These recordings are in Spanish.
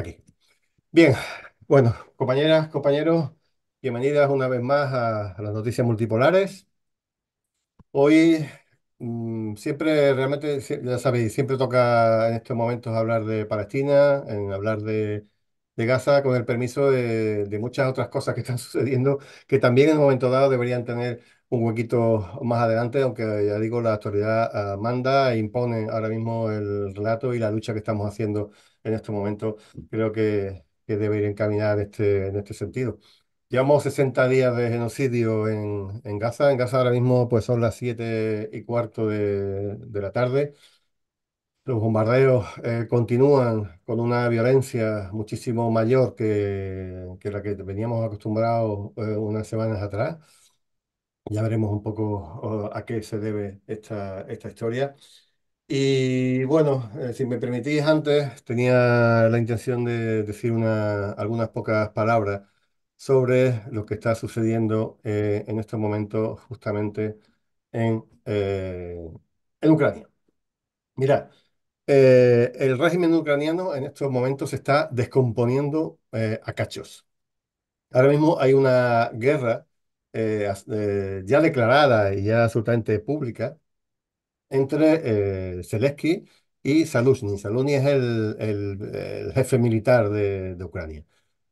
Aquí. Bien, bueno, compañeras, compañeros, bienvenidas una vez más a, las noticias multipolares. Hoy mm, siempre, realmente, ya sabéis, siempre toca en estos momentos hablar de Palestina, en hablar de, Gaza, con el permiso de, de muchas otras cosas que están sucediendo, que también en un momento dado deberían tener un huequito más adelante, aunque ya digo, la actualidad ah, manda e impone ahora mismo el relato y la lucha que estamos haciendo en este momento, Creo que, debe ir encaminada en este, en este sentido. Llevamos 60 días de genocidio en, Gaza. En Gaza ahora mismo pues son las 7 y cuarto de, la tarde. Los bombardeos eh, continúan con una violencia muchísimo mayor que, que la que veníamos acostumbrados eh, unas semanas atrás. Ya veremos un poco oh, a qué se debe esta, esta historia. Y bueno, eh, si me permitís antes, tenía la intención de decir algunas pocas palabras sobre lo que está sucediendo eh, en estos momentos justamente en, eh, en Ucrania. Mirad, el régimen ucraniano en estos momentos se está descomponiendo a cachos. Ahora mismo hay una guerra eh, eh, ya declarada y ya absolutamente pública entre eh, Zelensky y Saluzny. Saluzny es el, jefe militar de, Ucrania.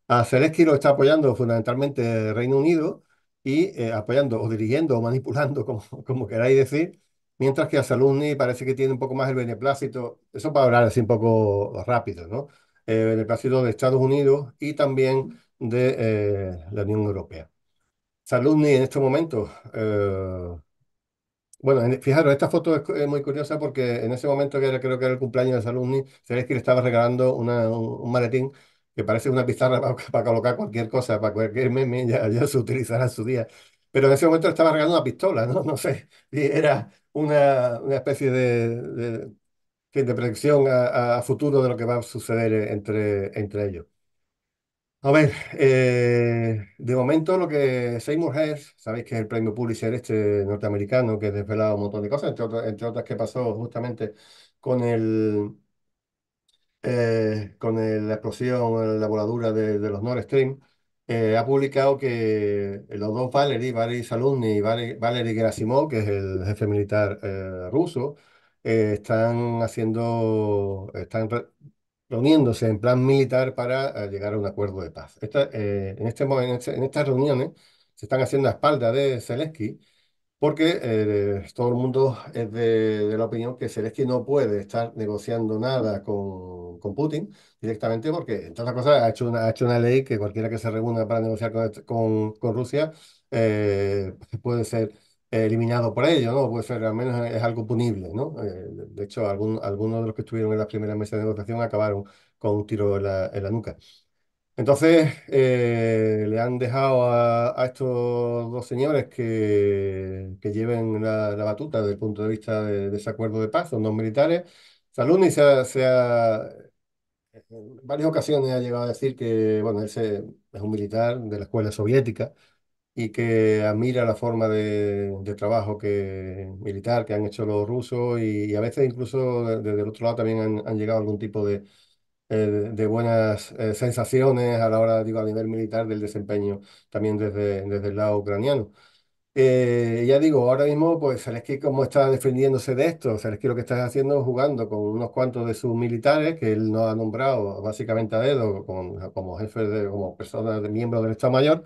A Zelensky lo está apoyando fundamentalmente Reino Unido y apoyando o dirigiendo o manipulando, como, queráis decir, mientras que a Saluzny parece que tiene un poco más el beneplácito, eso para hablar así un poco rápido, ¿no? el beneplácito de Estados Unidos y también de la Unión Europea. Salumni en este momento. Eh, bueno, fijaros, esta foto es, muy curiosa porque en ese momento, que creo que era el cumpleaños de Saludni, que le estaba regalando un, maletín que parece una pizarra para, colocar cualquier cosa, para cualquier meme, ya, se utilizará en su día. Pero en ese momento le estaba regalando una pistola, ¿no? No sé, era una, especie de, de, predicción a, a, futuro de lo que va a suceder entre, entre ellos. A ver, eh, de momento lo que Seymour Hersh, sabéis que es el premio Pulitzer este norteamericano que desvelado un montón de cosas, entre otras, que pasó justamente con el eh, con la explosión, la voladura de, los Nord Stream, eh, ha publicado que los dos Valery, Valery Saludny y Valery, Gerasimov, que es el jefe militar ruso, están haciendo, están reuniéndose en plan militar para eh, llegar a un acuerdo de paz. Eh, en, este, este estas reuniones se están haciendo a espalda de Zelensky porque eh, todo el mundo es de, la opinión que Zelensky no puede estar negociando nada con, Putin directamente porque, entre otras cosas, ha hecho, una, ha hecho una ley que cualquiera que se reúna para negociar con, Rusia puede ser eliminado por ello, ¿no? Puede ser al menos eh, es algo punible, ¿no? Eh, de hecho, algún, algunos de los que estuvieron en las primeras mesas de negociación acabaron con un tiro en la, nuca. Entonces, eh, le han dejado a, estos dos señores que, que lleven la, batuta desde el punto de vista de, ese acuerdo de paz, son dos militares. Saluni se ha, en varias ocasiones ha llegado a decir que, bueno, ese es un militar de la escuela soviética, y que admira la forma de, de, trabajo que, militar que han hecho los rusos y, a veces incluso desde el otro lado también han, han llegado algún tipo de, eh, de buenas eh, sensaciones a la hora, digo, a nivel militar del desempeño también desde, desde el lado ucraniano. Eh, ya digo, ahora mismo, pues Zelensky, ¿Cómo está defendiéndose de esto? Zelensky lo que está haciendo jugando con unos cuantos de sus militares que él no ha nombrado básicamente a dedo como, como jefes, de, como personas, de miembros del Estado Mayor,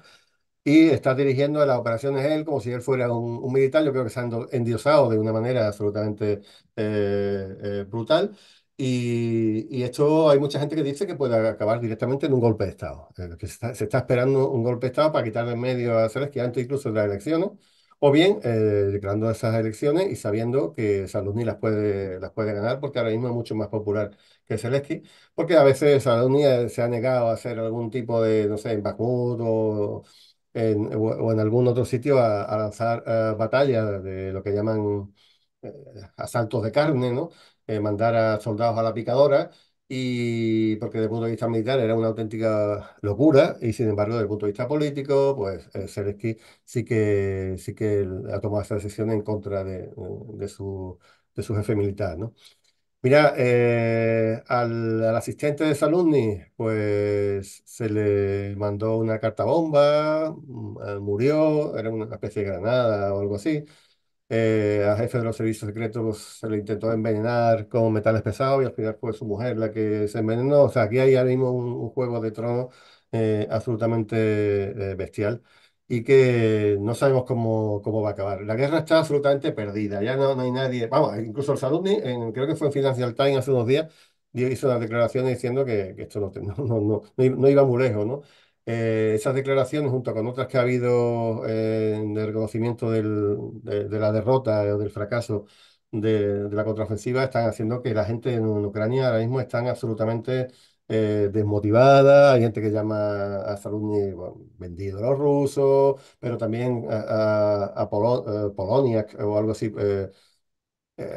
y está dirigiendo las operaciones él como si él fuera un, militar. Yo creo que se han endiosado de una manera absolutamente eh, eh, brutal. Y, y, esto hay mucha gente que dice que puede acabar directamente en un golpe de Estado, eh, que se está, esperando un golpe de Estado para quitar en medio a Zelensky antes incluso de las elecciones, o bien declarando esas elecciones y sabiendo que Saludni las puede, las puede ganar porque ahora mismo es mucho más popular que Zelensky, porque a veces Saludni se ha negado a hacer algún tipo de, no sé, en o o, en algún otro sitio a, lanzar eh, batallas de lo que llaman eh, asaltos de carne, ¿no? Eh, mandar a soldados a la picadora, y porque desde el punto de vista militar era una auténtica locura, y sin embargo, desde el punto de vista político, pues eh, sí que, sí que ha tomado esta decisión en contra de, su, de su jefe militar, ¿no? Mira, eh, al, asistente de salumni pues se le mandó una carta bomba, mm, eh, murió, era una especie de granada o algo así. Eh, al jefe de los servicios secretos se le intentó envenenar con metales pesados y al final fue su mujer la que se envenenó. O sea, aquí hay mismo un, juego de trono absolutamente bestial y que no sabemos cómo, cómo, va a acabar. La guerra está absolutamente perdida, ya no, no hay nadie. Vamos, incluso el Saludni, creo que fue en Financial Times hace unos días, hizo unas declaraciones diciendo que, esto no, no, no, iba muy lejos, ¿no? Eh, esas declaraciones, junto con otras que ha habido en eh, de reconocimiento de, la derrota o del fracaso de, de, la contraofensiva, están haciendo que la gente en Ucrania ahora mismo están absolutamente eh, desmotivada, hay gente que llama a Zaluzny bueno, vendido a los rusos, pero también a, eh, Polonia eh, o algo así.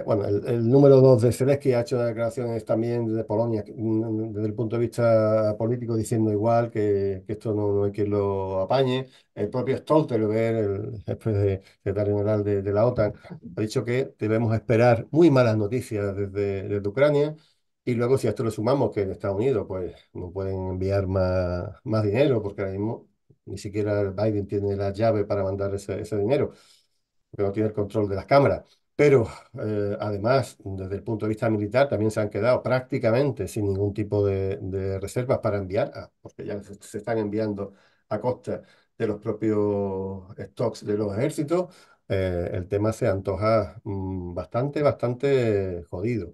bueno, el, número dos de Zelensky ha hecho declaraciones también de Polonia mm, mm, desde el punto de vista político diciendo igual que, esto no, no, hay quien lo apañe. El propio Stoltenberg, el jefe de secretario general de, la OTAN, ha dicho que debemos esperar muy malas noticias desde, desde Ucrania y luego, si a esto le sumamos que en Estados Unidos pues, no pueden enviar más, más dinero, porque ahora mismo ni siquiera Biden tiene la llave para mandar ese, ese dinero, porque no tiene el control de las cámaras. Pero eh, además, desde el punto de vista militar, también se han quedado prácticamente sin ningún tipo de, de reservas para enviar, ah, porque ya se, están enviando a costa de los propios stocks de los ejércitos. Eh, el tema se antoja mm, bastante, bastante jodido.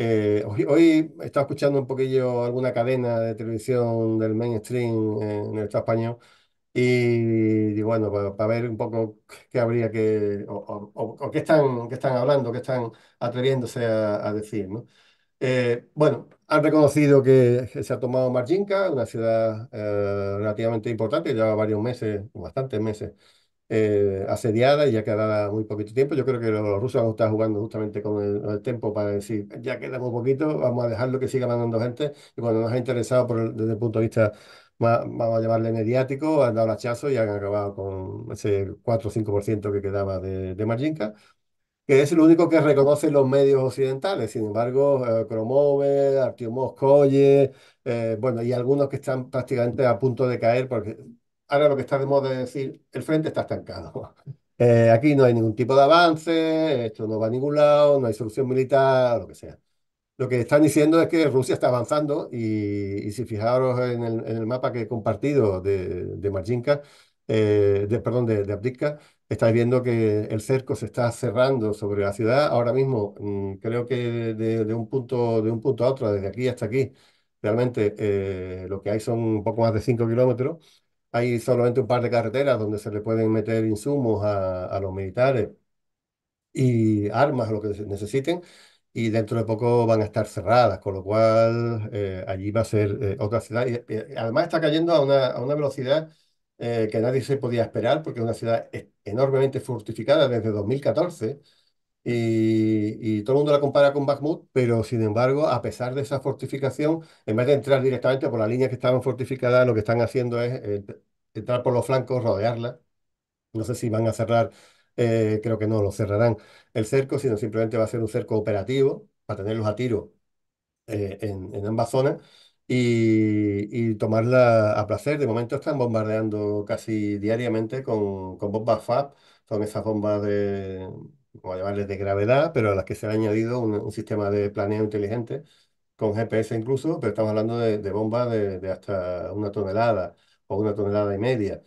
Eh, hoy, hoy, estaba escuchando un poquillo alguna cadena de televisión del mainstream en el Estado español y, bueno, para, ver un poco qué habría que, o, qué, están, hablando, qué están atreviéndose a, decir, eh, bueno, han reconocido que, se ha tomado Marjinka una ciudad eh, relativamente importante, lleva varios meses, bastantes meses, eh, asediada y ya quedaba muy poquito tiempo. Yo creo que los rusos han estado jugando justamente con el, tiempo para decir, ya queda muy poquito, vamos a dejarlo que siga mandando gente. Y cuando nos ha interesado desde el punto de vista, vamos a llevarle mediático, han dado el hachazo y han acabado con ese 4 o 5% que quedaba de, de Marginka que es el único que reconocen los medios occidentales. Sin embargo, eh, Kromove, Artyom eh, bueno, y algunos que están prácticamente a punto de caer porque ahora lo que está de moda es decir, el frente está estancado. Eh, aquí no hay ningún tipo de avance, esto no va a ningún lado, no hay solución militar, lo que sea. Lo que están diciendo es que Rusia está avanzando y, si fijaros en el, mapa que he compartido de, de eh, de, perdón, de, de estáis viendo que el cerco se está cerrando sobre la ciudad. Ahora mismo, mm, creo que de, un punto, de un punto a otro, desde aquí hasta aquí, realmente eh, lo que hay son un poco más de 5 kilómetros hay solamente un par de carreteras donde se le pueden meter insumos a, a los militares y armas, lo que necesiten, y dentro de poco van a estar cerradas, con lo cual eh, allí va a ser eh, otra ciudad. Y, eh, además está cayendo a una, velocidad que nadie se podía esperar, porque es una ciudad enormemente fortificada desde 2014 y, y, todo el mundo la compara con Bakhmut, pero sin embargo, a pesar de esa fortificación, en vez de entrar directamente por las líneas que estaban fortificadas, lo que están haciendo es eh, entrar por los flancos, rodearla. No sé si van a cerrar, eh, creo que no, lo cerrarán el cerco, sino simplemente va a ser un cerco operativo para tenerlos a tiro eh, en, en, ambas zonas. Y, y, tomarla a placer. De momento están bombardeando casi diariamente con, con bombas FAB, con esas bombas de, o a llamarles de gravedad, pero a las que se le ha añadido un, sistema de planeo inteligente con GPS incluso, pero estamos hablando de, bombas de, de, hasta una tonelada o una tonelada y media.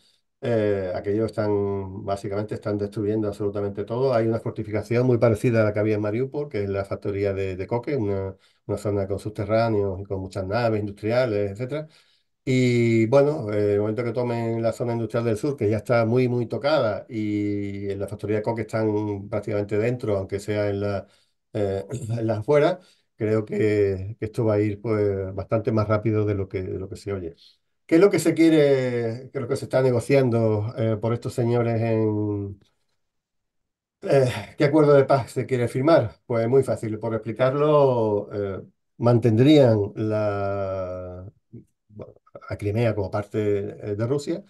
Eh, aquellos están, básicamente, están destruyendo absolutamente todo. Hay una fortificación muy parecida a la que había en Mariupol, que es la factoría de, de Coque, una, una zona con subterráneos y con muchas naves industriales, etcétera y bueno, en eh, el momento que tomen la zona industrial del sur, que ya está muy, muy tocada, y en la factoría de coque están prácticamente dentro, aunque sea en, la, eh, en las creo que, esto va a ir pues, bastante más rápido de lo que, de lo que se oye. ¿Qué es lo que se quiere, qué es lo que se está negociando eh, por estos señores en... Eh, ¿Qué acuerdo de paz se quiere firmar? Pues muy fácil, por explicarlo, mantendrían la a Crimea como parte eh, de Rusia.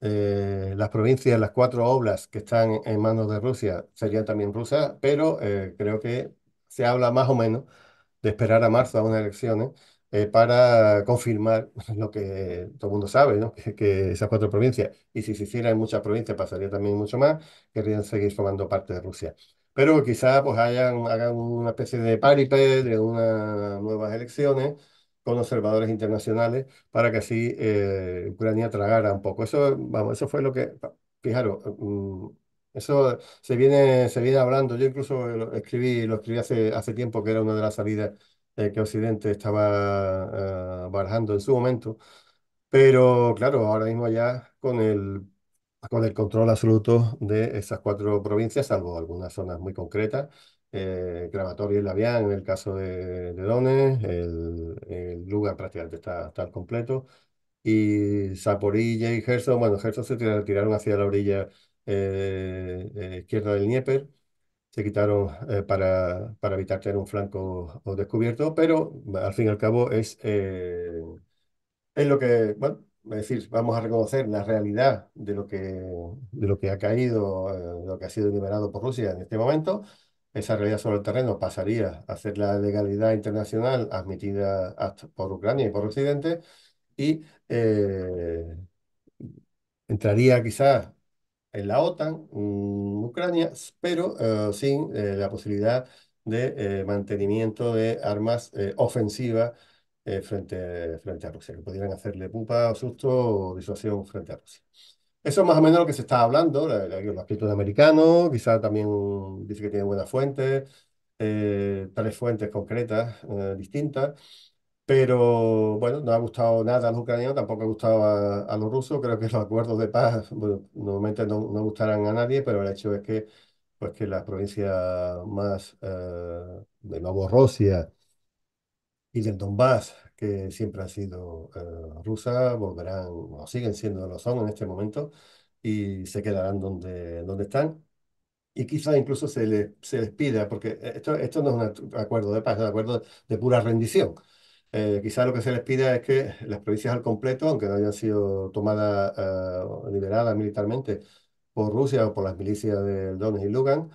Eh, las provincias, las cuatro oblas que están en manos de Rusia serían también rusas, pero eh, creo que se habla más o menos de esperar a marzo a unas elecciones para confirmar lo que todo el mundo sabe, ¿no? que, que, esas cuatro provincias, y si se hiciera en muchas provincias pasaría también mucho más, querrían seguir formando parte de Rusia. Pero quizás pues, hagan una especie de paripé de unas nuevas elecciones con observadores internacionales para que así eh, Ucrania tragara un poco. Eso, vamos, eso fue lo que, fijaros, mm, eso se viene, se viene hablando. Yo incluso lo escribí, lo escribí hace, hace tiempo que era una de las salidas eh, que Occidente estaba eh, barajando en su momento. Pero claro, ahora mismo ya con el con el control absoluto de esas cuatro provincias, salvo algunas zonas muy concretas, eh, clavatorio y Lavian en el caso de, de Dones, el, lugar prácticamente está, está completo, y Saporilla y Gerson, bueno, Gerson se tiraron hacia la orilla eh, eh, izquierda del Dnieper, se quitaron eh, para, para, evitar tener un flanco descubierto, pero al fin y al cabo es, es lo que, bueno, es decir, vamos a reconocer la realidad de lo que, de lo que ha caído, de lo que ha sido liberado por Rusia en este momento, esa realidad sobre el terreno pasaría a ser la legalidad internacional admitida por Ucrania y por Occidente y eh, entraría quizás en la OTAN en mm, Ucrania, pero eh, sin eh, la posibilidad de mantenimiento de armas ofensivas frente, frente a Rusia, que pudieran hacerle pupa o susto o disuasión frente a Rusia. Eso es más o menos lo que se está hablando, los de americano, quizás también dice que tiene buenas fuentes, eh, tales fuentes concretas, eh, distintas, pero bueno, no ha gustado nada a los ucranianos, tampoco ha gustado a, los rusos, creo que los acuerdos de paz, bueno, normalmente no, gustarán a nadie, pero el hecho es que, pues que las provincias más de eh, de Rusia y del Donbass, que siempre han sido eh, rusa, volverán, o siguen siendo, lo son en este momento, y se quedarán donde, donde están. Y quizás incluso se, se les pida, porque eh, esto, esto no es un acuerdo de paz, es un acuerdo de pura rendición. Eh, quizás lo que se les pida es que las provincias al completo, aunque no hayan sido tomadas, eh, liberadas militarmente por Rusia o por las milicias de Donetsk y lugan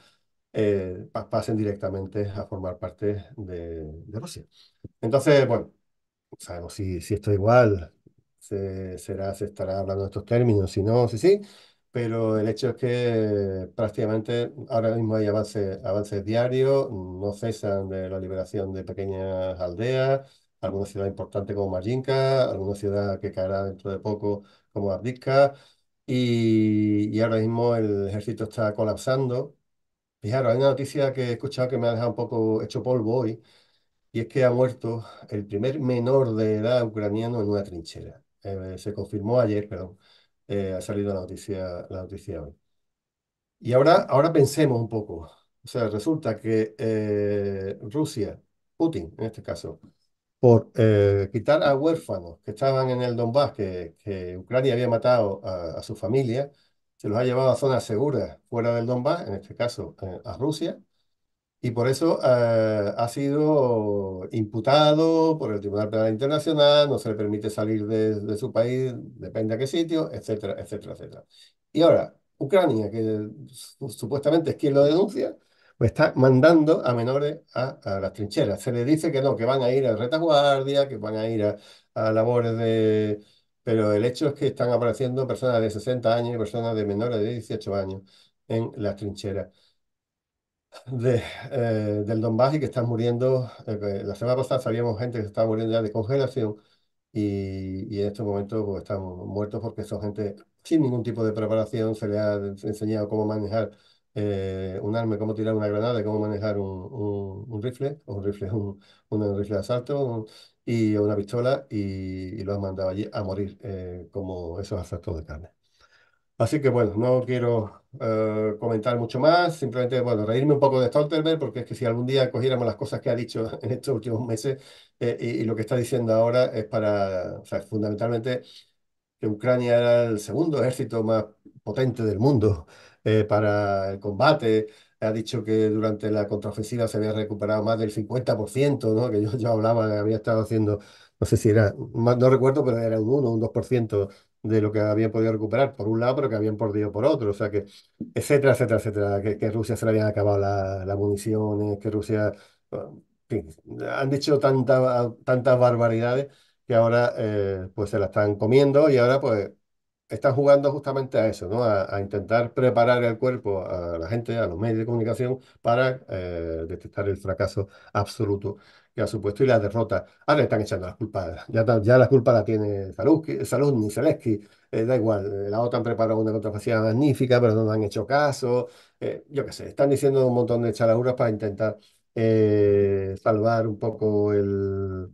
pasen directamente a formar parte de, de Rusia. Entonces, bueno, Sabemos si, si esto igual se, será, se estará hablando de estos términos, si no, sí, sí. Pero el hecho es que prácticamente ahora mismo hay avances, avances diarios, no cesan de la liberación de pequeñas aldeas, alguna ciudad importante como Marginka, alguna ciudad que caerá dentro de poco como Abdiska, y, y ahora mismo el ejército está colapsando. Fijaros, hay una noticia que he escuchado que me ha dejado un poco hecho polvo hoy, y es que ha muerto el primer menor de edad ucraniano en una trinchera. Eh, se confirmó ayer, pero eh, ha salido la noticia, la noticia hoy. Y ahora, ahora pensemos un poco. O sea, resulta que eh, Rusia, Putin en este caso, por quitar a huérfanos que estaban en el Donbass, que, que Ucrania había matado a, su familia, se los ha llevado a zonas seguras fuera del Donbass, en este caso a Rusia, y por eso eh, ha sido imputado por el Tribunal Penal Internacional, no se le permite salir de, su país, depende a qué sitio, etcétera, etcétera, etcétera. Y ahora, Ucrania, que supuestamente es quien lo denuncia, pues está mandando a menores a, las trincheras. Se le dice que no, que van a ir a retaguardia, que van a ir a, a labores de... Pero el hecho es que están apareciendo personas de 60 años y personas de menores de 18 años en las trincheras de, eh, del Donbass y que están muriendo. Eh, pues, la semana pasada sabíamos gente que estaba muriendo ya de congelación y, y en estos momentos pues, están muertos porque son gente sin ningún tipo de preparación, se le ha enseñado cómo manejar eh, un arma, cómo tirar una granada, cómo manejar un, un, rifle, o un rifle, un, un rifle de asalto y una pistola, y, lo han mandado allí a morir, como esos asaltos de carne. Así que bueno, no quiero eh, comentar mucho más, simplemente, bueno, reírme un poco de Stoltenberg, porque es que si algún día cogiéramos las cosas que ha dicho en estos últimos meses eh, y, lo que está diciendo ahora es para, o sea, fundamentalmente, que Ucrania era el segundo ejército más potente del mundo eh, para el combate. Ha dicho que durante la contraofensiva se había recuperado más del 50%, ¿no? que yo, ya hablaba, había estado haciendo, no sé si era, no recuerdo, pero era un 1, un 2% de lo que habían podido recuperar por un lado, pero que habían perdido por otro. O sea que, etcétera, etcétera, etcétera, que, que Rusia se le habían acabado las la municiones, que Rusia... Ah, en fin, han dicho tanta, tantas barbaridades que ahora eh, pues se la están comiendo y ahora pues están jugando justamente a eso, ¿no? A, a, intentar preparar el cuerpo a la gente, a los medios de comunicación, para eh, detectar el fracaso absoluto que supuesto y la derrota. Ahora le están echando las culpas. Ya, ya la culpa la tiene Salud, Zelensky. Eh, da igual, eh, la OTAN preparó una contrafacía magnífica, pero no han hecho caso. Eh, yo qué sé, están diciendo un montón de chalaguras para intentar salvar un poco el,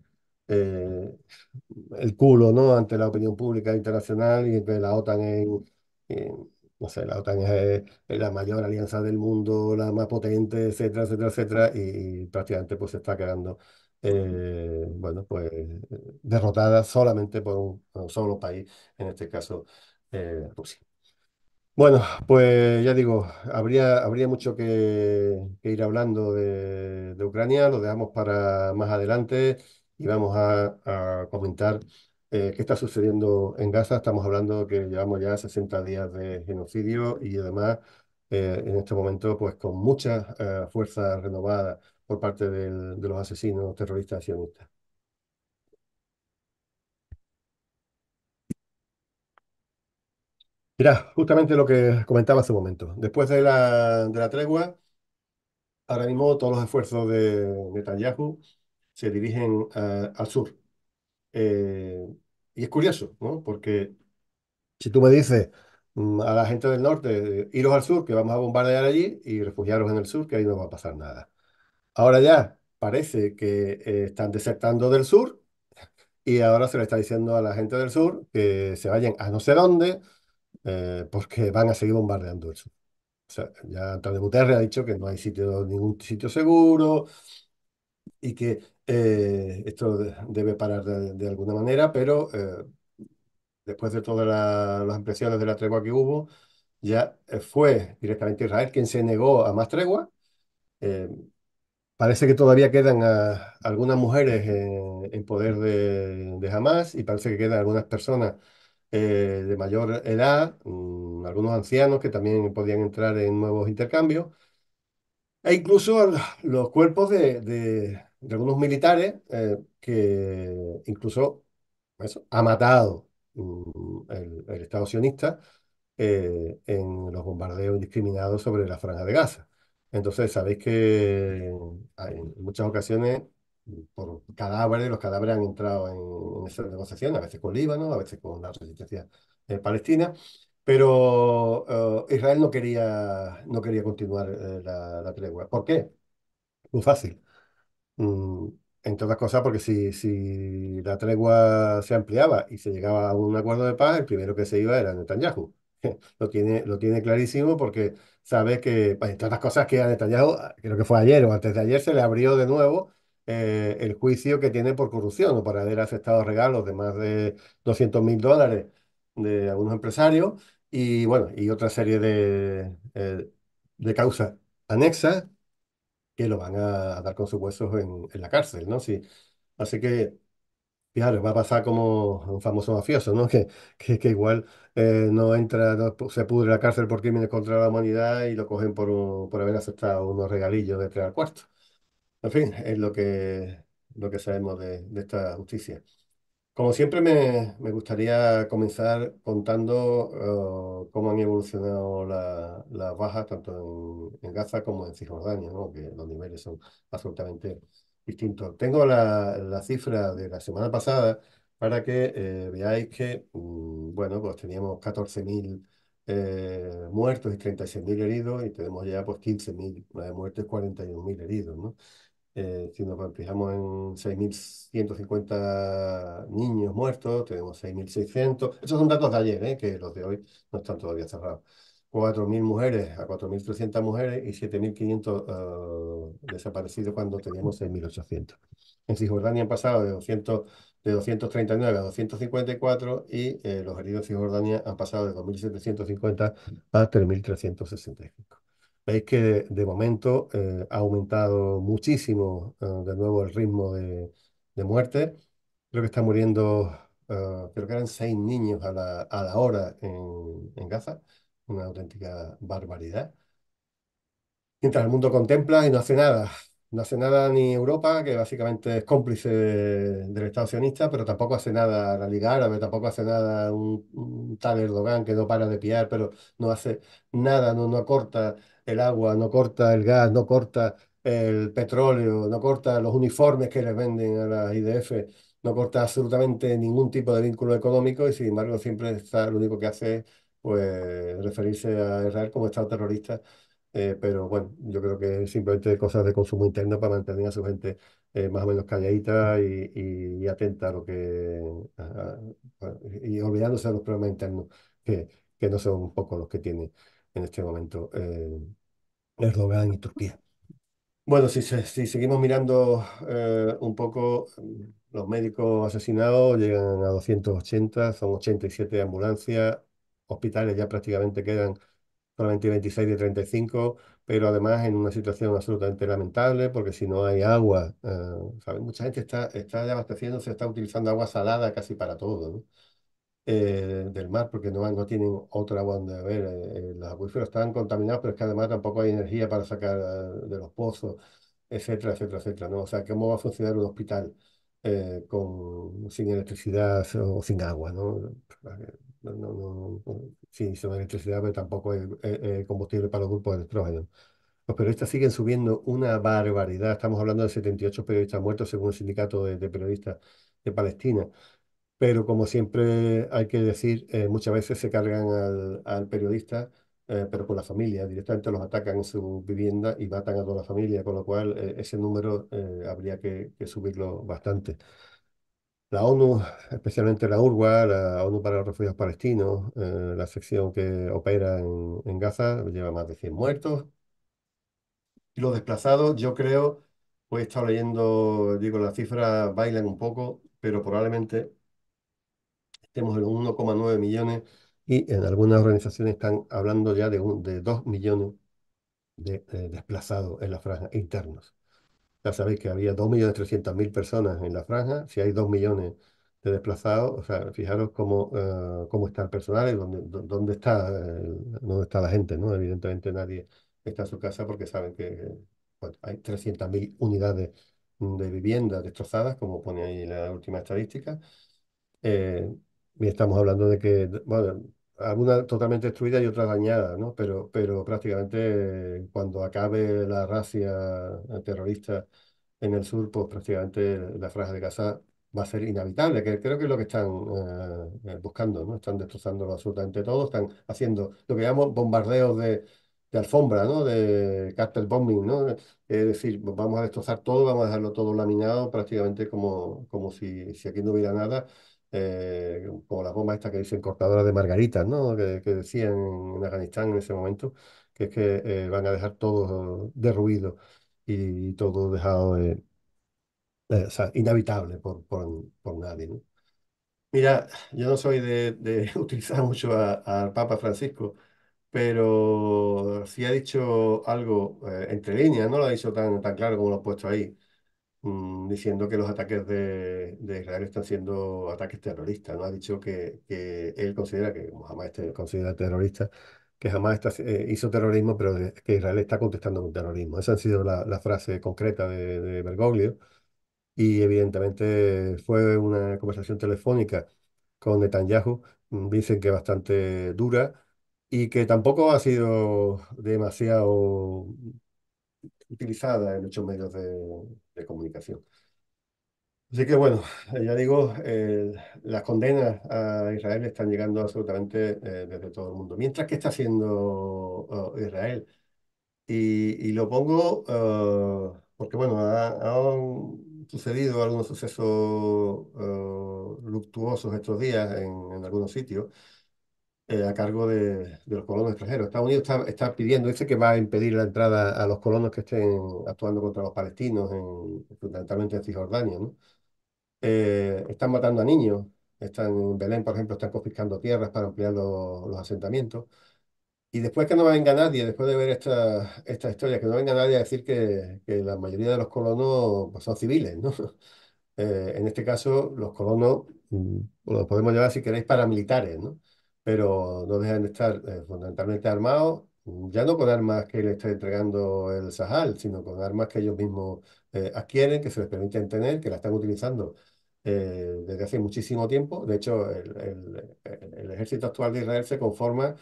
el culo ¿no? ante la opinión pública internacional y que la OTAN en, en no sé, la OTAN es eh, la mayor alianza del mundo, la más potente, etcétera, etcétera, etcétera, y, prácticamente pues se está quedando, eh, bueno, pues eh, derrotada solamente por un, solo país, en este caso Rusia. Bueno, pues ya digo, habría, habría mucho que, ir hablando de, Ucrania, lo dejamos para más adelante y vamos a comentar eh, qué está sucediendo en Gaza. Estamos hablando que llevamos ya 60 días de genocidio y además eh, en este momento pues con mucha eh, fuerza renovada por parte de los asesinos terroristas sionistas. Mirá, justamente lo que comentaba hace un momento. Después de la, de la tregua, ahora mismo todos los esfuerzos de Netanyahu se dirigen al sur. Eh, y es curioso, ¿no? Porque si tú me dices mm, a la gente del norte, eh, iros al sur, que vamos a bombardear allí, y refugiaros en el sur, que ahí no va a pasar nada. Ahora ya parece que eh, están desertando del sur y ahora se le está diciendo a la gente del sur que se vayan a no sé dónde eh, porque van a seguir bombardeando el sur. O sea, ya Antonio Guterres ha dicho que no hay sitio, ningún sitio seguro y que eh, esto debe parar de, alguna manera, pero eh, después de todas las impresiones de la tregua que hubo, ya eh, fue directamente Israel quien se negó a más tregua. parece que todavía quedan algunas mujeres en, poder de, Hamas y parece que quedan algunas personas de mayor edad, mm, algunos ancianos que también podían entrar en nuevos intercambios. E incluso los cuerpos de de algunos militares eh, que incluso eso, ha matado mm, el, Estado sionista eh, en los bombardeos indiscriminados sobre la franja de Gaza. Entonces, sabéis que en muchas ocasiones mm, por cadáveres, los cadáveres han entrado en, en esa negociación, a veces con Líbano, a veces con la resistencia eh, palestina, pero Israel no quería, no quería continuar la, la tregua. ¿Por qué? Muy fácil Mm, en todas cosas, porque si, si la tregua se ampliaba y se llegaba a un acuerdo de paz, el primero que se iba era Netanyahu. Lo tiene, lo tiene clarísimo porque sabe que, pues, en todas otras cosas, que a Netanyahu, ah, creo que fue ayer o antes de ayer, se le abrió de nuevo eh, el juicio que tiene por corrupción o por haber aceptado regalos de más de 200 mil dólares de algunos empresarios y, bueno, y otra serie de, eh, de causas anexas lo van a dar con sus huesos en, la cárcel, ¿no? Así que, claro, va a pasar como un famoso mafioso, ¿no? Que, que, igual eh, no entra, se pudre la cárcel por crímenes contra la humanidad y lo cogen por, por haber aceptado unos regalillos de tres al cuarto. En fin, es lo que, lo que sabemos de, de esta justicia. Como siempre, me, gustaría comenzar contando eh, cómo han evolucionado las bajas, tanto en, Gaza como en Cisjordania, ¿no? que los niveles son absolutamente distintos. Tengo la, cifra de la semana pasada para que eh, veáis que, mm, bueno, pues teníamos 14.000 eh, muertos y 36.000 heridos y tenemos ya pues 15.000 y 41.000 heridos, ¿no? Eh, si nos fijamos en 6.150 niños muertos, tenemos 6.600. Esos son datos de ayer, ¿eh? que los de hoy no están todavía cerrados. 4.000 mujeres a 4.300 mujeres y 7.500 eh, desaparecidos cuando teníamos 6.800. En Cisjordania han pasado de, 200, de 239 a 254 y los heridos en Cisjordania han pasado de 2.750 a 3.365. Veis que de, momento eh, ha aumentado muchísimo eh, de nuevo el ritmo de, muerte. Creo que están muriendo, eh, creo que eran seis niños a la, hora en, en Gaza. Una auténtica barbaridad. Mientras el mundo contempla y no hace nada, no hace nada ni Europa, que básicamente es cómplice del Estado sionista, pero tampoco hace nada la Liga Árabe, tampoco hace nada un, tal Erdogan que no para de piar, pero no hace nada, no, no corta el agua, no corta el gas, no corta el petróleo, no corta los uniformes que les venden a las IDF, no corta absolutamente ningún tipo de vínculo económico y sin embargo siempre está, lo único que hace es pues, referirse a Israel como Estado terrorista eh, pero bueno, yo creo que simplemente cosas de consumo interno para mantener a su gente eh, más o menos calladita y, atenta a lo que. y olvidándose de los problemas internos, que, que no son un poco los que tiene en este momento eh, Erdogan y Turquía. Bueno, si, seguimos mirando un poco, los médicos asesinados llegan a 280, son 87 ambulancias, hospitales ya prácticamente quedan solamente 26 de 35, pero además en una situación absolutamente lamentable, porque si no hay agua, eh, mucha gente está, está abasteciéndose, está utilizando agua salada casi para todo, ¿no? Eh, del mar, porque no, no tienen otra agua donde ver, eh, los acuíferos están contaminados, pero es que además tampoco hay energía para sacar de los pozos, etcétera, etcétera, etcétera. ¿no? O sea, ¿cómo va a funcionar un hospital con, sin electricidad o sin agua? ¿no? No, no, no, sí, electricidad, pero tampoco es eh, eh, combustible para los grupos de estrógeno Los periodistas siguen subiendo una barbaridad. Estamos hablando de 78 periodistas muertos según el sindicato de, periodistas de Palestina. Pero como siempre hay que decir, eh, muchas veces se cargan al, al periodista, pero con la familia. Directamente los atacan en su vivienda y matan a toda la familia, con lo cual ese número habría que, que subirlo bastante la ONU, especialmente la URWA, la ONU para los Refugiados Palestinos, eh, la sección que opera en, en, Gaza, lleva más de 100 muertos. Y los desplazados, yo creo, pues he estado leyendo, digo, las cifras bailan un poco, pero probablemente estemos en 1,9 millones y en algunas organizaciones están hablando ya de, de 2 millones de, eh, desplazados en la franja internos. Ya sabéis que había 2.300.000 personas en la franja, si hay 2 millones de desplazados, o sea, fijaros cómo, eh, cómo está el personal y dónde, está, eh, está la gente, ¿no? Evidentemente nadie está en su casa porque saben que hay 300.000 unidades mm, de vivienda destrozadas, como pone ahí la última estadística. Eh, y estamos hablando de que, algunas totalmente destruidas y otras dañadas, ¿no? Pero, pero prácticamente eh, cuando acabe la racia eh, terrorista en el sur, pues prácticamente la franja de Gaza va a ser inhabitable, que creo que es lo que están eh, buscando, ¿no? Están destrozando absolutamente todo, están haciendo lo que llamamos bombardeos de, alfombra, ¿no? De cartel bombing, ¿no? Es decir, vamos a destrozar todo, vamos a dejarlo todo laminado prácticamente como, como si, si aquí no hubiera nada eh, como la bomba esta que dicen cortadora de margaritas, ¿no? Que, que decían en Afganistán en ese momento, que es que eh, van a dejar todo derruido y todo dejado eh, eh, o sea, inhabitable por, por, por nadie, ¿no? Mira, yo no soy de, de utilizar mucho al Papa Francisco, pero si ha dicho algo entre líneas, no lo ha dicho tan, tan claro como lo ha puesto ahí Mm, diciendo que los ataques de, de, Israel están siendo ataques terroristas. No ha dicho que, que él considera que jamás este considera terrorista, que jamás eh, hizo terrorismo, pero que Israel está contestando con terrorismo. Esa ha sido la, frase concreta de, de Bergoglio. Y evidentemente fue una conversación telefónica con Netanyahu, mm, dicen que bastante dura y que tampoco ha sido demasiado utilizada en muchos medios de, de comunicación. Así que bueno, eh, ya digo, eh, las condenas a Israel están llegando absolutamente eh, desde todo el mundo. Mientras, que está haciendo oh, Israel? Y, lo pongo porque, bueno, han sucedido algunos sucesos luctuosos estos días en, en algunos sitios. Eh, a cargo de, los colonos extranjeros. Estados Unidos está, pidiendo, dice que va a impedir la entrada a los colonos que estén actuando contra los palestinos, en, fundamentalmente en Cisjordania. ¿no? Eh, están matando a niños. Están en Belén, por ejemplo, están confiscando tierras para ampliar los, asentamientos. Y después que no venga nadie, después de ver esta, historia, que no venga nadie a decir que, la mayoría de los colonos pues, son civiles, ¿no? Eh, en este caso, los colonos, mm, los podemos llamar, si queréis, paramilitares, ¿no? pero no dejan de estar eh, fundamentalmente armados, ya no con armas que le está entregando el Sahal, sino con armas que ellos mismos eh, adquieren, que se les permiten tener, que la están utilizando eh, desde hace muchísimo tiempo. De hecho, el, ejército actual de Israel se conforma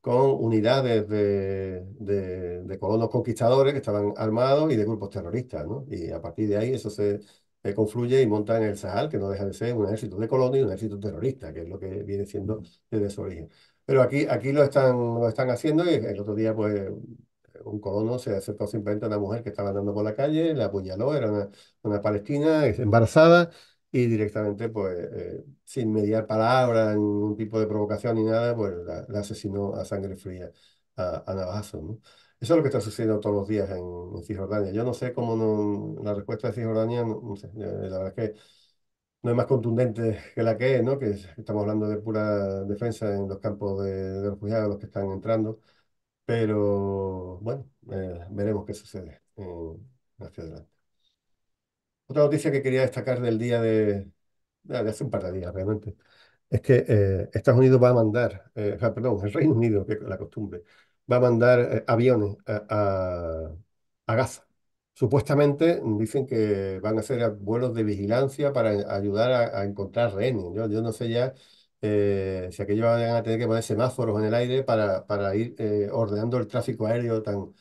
con unidades de, colonos conquistadores que estaban armados y de grupos terroristas, ¿no? Y a partir de ahí eso se, confluye y monta en el Sahel, que no deja de ser un ejército de colonia y un ejército terrorista, que es lo que viene siendo desde su origen. Pero aquí, aquí lo, están, lo están haciendo y el otro día pues un colono se acercó simplemente a una mujer que estaba andando por la calle, la apuñaló, era una, palestina embarazada y directamente, pues, eh, sin mediar palabra, ningún tipo de provocación ni nada, pues la, asesinó a sangre fría, a, a ¿no? Eso es lo que está sucediendo todos los días en, en Cisjordania. Yo no sé cómo no, la respuesta de Cisjordania, eh, la verdad es que no es más contundente que la que es, ¿no? que estamos hablando de pura defensa en los campos de, de refugiados, los que están entrando. Pero bueno, eh, veremos qué sucede hacia adelante. Otra noticia que quería destacar del día de, de hace un par de días realmente, es que eh, Estados Unidos va a mandar, perdón, el Reino Unido, que es la costumbre, va a mandar eh, aviones a, a, Gaza. Supuestamente dicen que van a hacer vuelos de vigilancia para ayudar a, encontrar rehenes. Yo, no sé ya eh, si aquellos van a tener que poner semáforos en el aire para, para ir eh, ordenando el tráfico aéreo tan,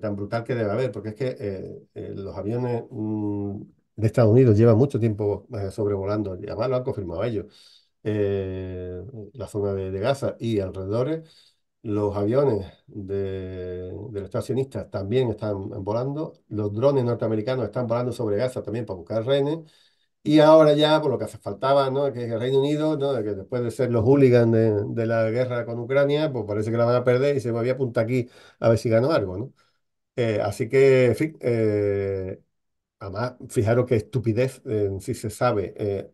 tan brutal que debe haber, porque es que los aviones mm, de Estados Unidos llevan mucho tiempo sobrevolando, y además lo han confirmado ellos, la zona de, de Gaza y alrededores los aviones de, los estacionistas también están volando. Los drones norteamericanos están volando sobre Gaza también para buscar rehenes. Y ahora ya, por lo que hace faltaba, ¿no? que el Reino Unido, ¿no? que después de ser los hooligans de, de, la guerra con Ucrania, pues parece que la van a perder y se me había apuntado aquí a ver si ganó algo. ¿no? Eh, así que, eh, además, fijaros qué estupidez, eh, si se sabe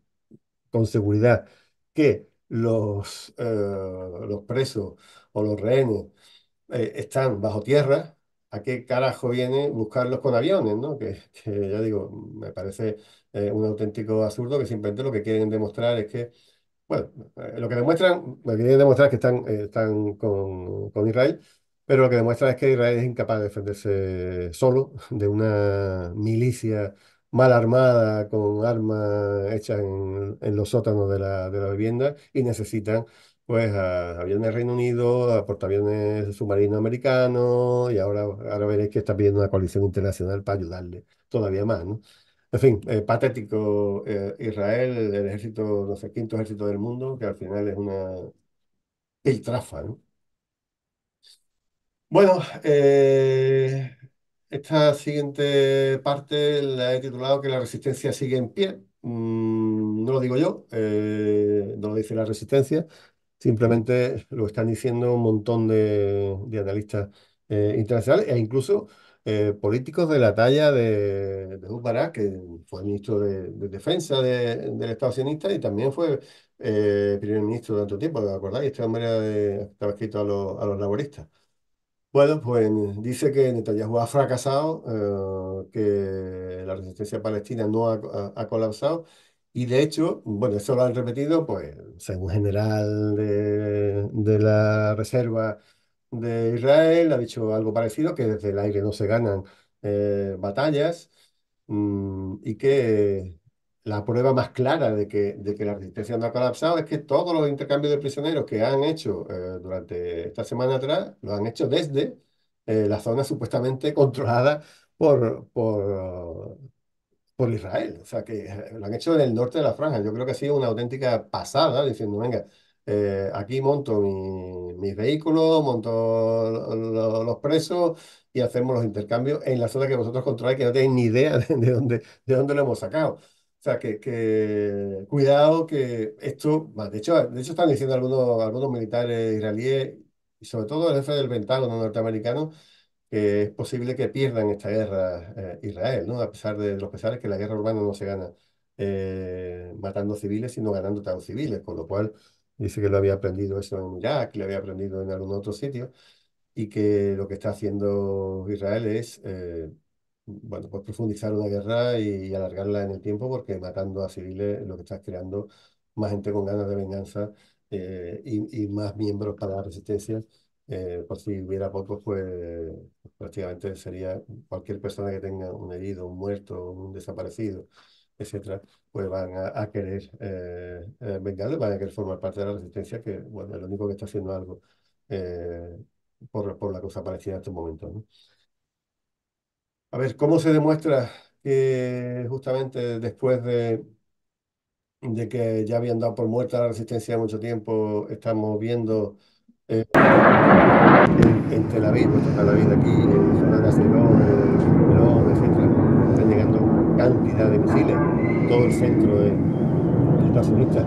con seguridad que los, los presos o los rehenes eh, están bajo tierra, ¿a qué carajo viene buscarlos con aviones? ¿no? Que, ya digo, me parece eh, un auténtico absurdo que simplemente lo que quieren demostrar es que, bueno, eh, lo que demuestran, lo que quieren demostrar es que están, están con, Israel, pero lo que demuestran es que Israel es incapaz de defenderse solo de una milicia mal armada, con armas hechas en, en los sótanos de la, de la vivienda, y necesitan pues a aviones Reino Unido, a portaaviones submarinos americanos y ahora, ahora veréis que está pidiendo una coalición internacional para ayudarle todavía más, En fin, eh, patético eh, Israel, el ejército, no sé, quinto ejército del mundo, que al final es una piltrafa, ¿no? Bueno, eh, esta siguiente parte la he titulado que la resistencia sigue en pie. Mm, no lo digo yo, no lo dice la resistencia, Simplemente lo están diciendo un montón de, analistas eh, internacionales e incluso eh, políticos de la talla de, de que fue ministro de, Defensa del Estado sionista y también fue eh, primer ministro de tanto tiempo, acordáis? Este hombre de, estaba escrito a los, laboristas. Bueno, pues dice que Netanyahu ha fracasado, que la resistencia palestina no ha colapsado y de hecho, bueno, eso lo han repetido, pues, según general de, la Reserva de Israel, ha dicho algo parecido, que desde el aire no se ganan eh, batallas mm, y que la prueba más clara de que, de que la resistencia no ha colapsado es que todos los intercambios de prisioneros que han hecho eh, durante esta semana atrás, lo han hecho desde eh, la zona supuestamente controlada por, por por Israel, o sea, que eh, lo han hecho en el norte de la franja. Yo creo que ha sido una auténtica pasada diciendo, venga, eh, aquí monto mi, mis vehículos, monto los presos y hacemos los intercambios en la zona que vosotros controláis, que no tenéis ni idea de, dónde, de dónde lo hemos sacado. O sea, que, que cuidado que esto, de hecho, de hecho están diciendo algunos, algunos militares israelíes y sobre todo el jefe del Pentágono norteamericano, eh, es posible que pierdan esta guerra eh, Israel, ¿no? A pesar de, los pesares que la guerra urbana no se gana eh, matando civiles, sino ganando tan civiles, con lo cual dice que lo había aprendido eso en Irak, lo había aprendido en algún otro sitio, y que lo que está haciendo Israel es bueno, pues profundizar una guerra y, alargarla en el tiempo, porque matando a civiles lo que estás creando más gente con ganas de venganza y, y, más miembros para la resistencia eh, por si hubiera pocos, pues prácticamente sería cualquier persona que tenga un herido, un muerto, un desaparecido, etcétera, pues van a, querer eh, eh van a querer formar parte de la resistencia, que bueno, es lo único que está haciendo algo eh, por, la cosa parecida en este momento A ver, ¿cómo se demuestra que justamente después de, de que ya habían dado por muerta la resistencia mucho tiempo, estamos viendo eh, en, Tel Aviv, en Tel aquí, en zona de acero, en etc. Están llegando cantidad de misiles, todo el centro de, de sionista.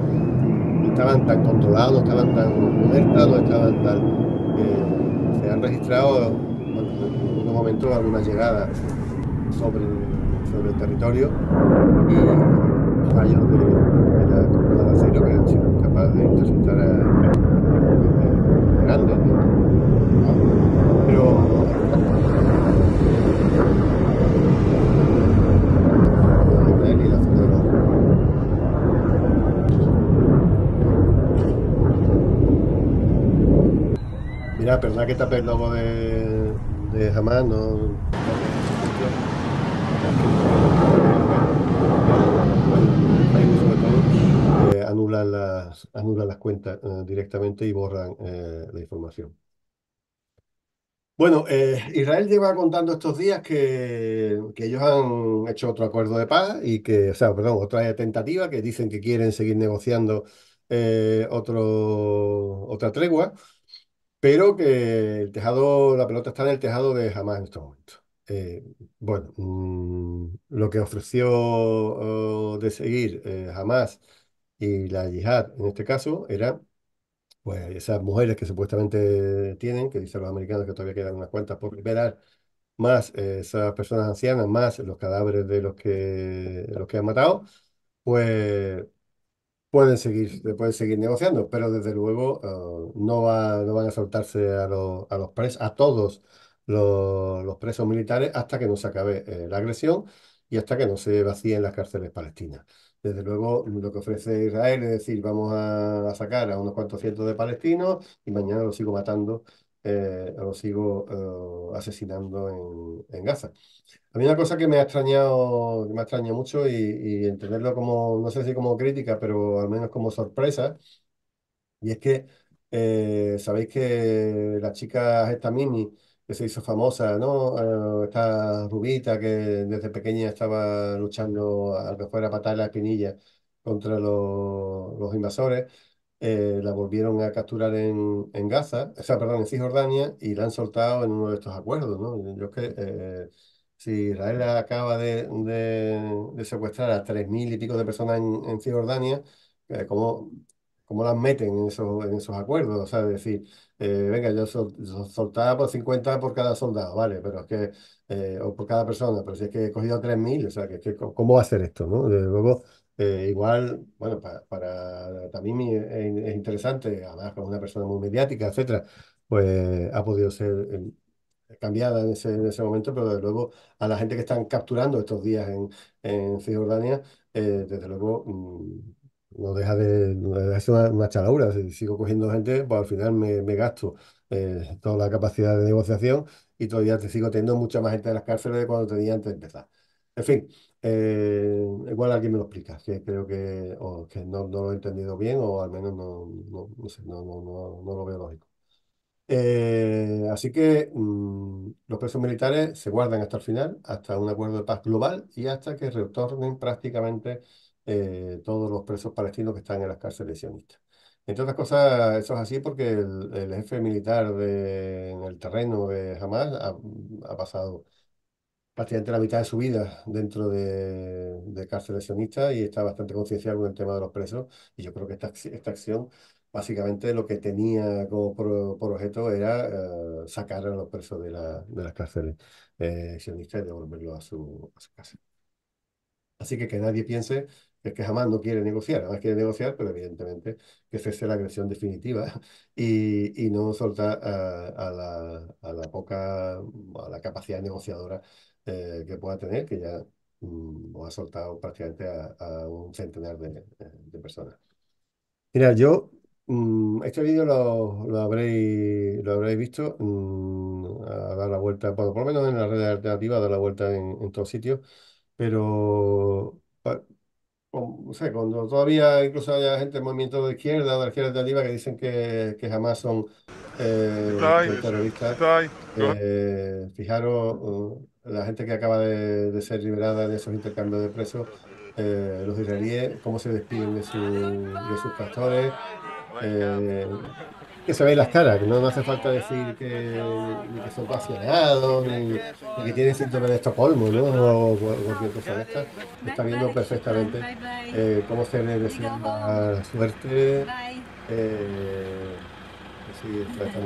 estaban tan controlados, estaban tan alertados, estaban tan... Eh, se han registrado en un momento, algunas llegadas sobre, sobre el territorio y rayos de, de la, de la acero que han sido de interceptar a Pero Mira, perdona que tapé el logo de, de jamás, no. anulan las, cuentas eh, directamente y borran eh, la información. Bueno, eh, Israel lleva contando estos días que, ellos han hecho otro acuerdo de paz y que, o sea, perdón, otra tentativa, que dicen que quieren seguir negociando otro, otra tregua, pero que el tejado, la pelota está en el tejado de Jamás en estos momentos. bueno, mm, lo que ofreció oh, de seguir jamás y la yihad, en este caso, era pues, esas mujeres que supuestamente tienen, que dicen los americanos que todavía quedan unas cuantas por liberar, más eh, esas personas ancianas, más los cadáveres de los que, los que han matado, pues pueden seguir, pueden seguir negociando, pero desde luego ah, no, no van a soltarse a, los, a presos, a todos los, presos militares hasta que no se acabe eh, la agresión y hasta que no se vacíen las cárceles palestinas. Desde luego, lo que ofrece Israel es decir, vamos a, sacar a unos cuantos cientos de palestinos y mañana los sigo matando, eh, los sigo eh, asesinando en, en, Gaza. A mí una cosa que me ha extrañado, que me extrañado mucho y, entenderlo como, no sé si como crítica, pero al menos como sorpresa, y es que eh, sabéis que las chicas esta mini que se hizo famosa, ¿no? Ah, esta rubita que desde pequeña estaba luchando al fuera que fuera patar la espinilla contra los, los invasores. Eh, la volvieron a capturar en, en Gaza, o sea, perdón, en Cisjordania, y la han soltado en uno de estos acuerdos, ¿no? Yo es que eh, si Israel acaba de, de, secuestrar a tres mil y pico de personas en, Cisjordania, eh, ¿cómo, ¿cómo, las meten en esos, en esos acuerdos? O sea, es decir, eh, venga, yo sol, soltaba por 50 por cada soldado, vale, pero es que, eh, o por cada persona, pero si es que he cogido 3.000, o sea, que, ¿cómo va a ser esto? ¿no? Desde luego, eh, igual, bueno, para, para es, interesante, además como una persona muy mediática, etcétera, pues ha podido ser em, cambiada en ese, en ese momento, pero desde luego a la gente que están capturando estos días en, en Cisjordania, desde luego... Mm, no deja de, ser una, chalaura. Si sigo cogiendo gente, pues al final me, me gasto eh, toda la capacidad de negociación y todavía te sigo teniendo mucha más gente en las cárceles de cuando tenía antes de empezar. En fin, eh, igual alguien me lo explica, que creo que, o que no, no, lo he entendido bien o al menos no, no, no lo veo lógico. Eh, así que mm, los presos militares se guardan hasta el final, hasta un acuerdo de paz global y hasta que retornen prácticamente eh, todos los presos palestinos que están en las cárceles sionistas. Entre otras cosas, eso es así porque el, jefe militar en el terreno de Hamas ha, pasado prácticamente la mitad de su vida dentro de, cárceles sionistas y está bastante concienciado con el tema de los presos. Y yo creo que esta, esta acción básicamente lo que tenía como por, objeto era eh, sacar a los presos de, las cárceles eh, sionistas y devolverlos a su, a su casa. Así que que nadie piense es que jamás no quiere negociar, jamás quiere negociar, pero evidentemente que cese la agresión definitiva y, no soltar a, la, a, la, poca, a la capacidad negociadora eh, que pueda tener, que ya mm, ha soltado prácticamente a, un centenar eh, de, personas. Mira, yo mm, este vídeo lo, habréis, lo habréis visto, mm, a dar la vuelta, por lo menos en la red alternativa, a dar la vuelta en, en todos sitios, pero o cuando todavía incluso hay gente del movimiento de izquierda o de izquierda de arriba que dicen que, jamás son eh, terroristas, eh, fijaros, uh, la gente que acaba de, ser liberada de esos intercambios de presos, eh, los israelíes, cómo se despiden de, de sus pastores que se ve las caras, ¿no? no hace falta decir que, son pasionados ni, que tienen síntomas de Estocolmo, ¿no? O, cualquier cosa de esta. Está viendo perfectamente eh, cómo se le desea la suerte, eh,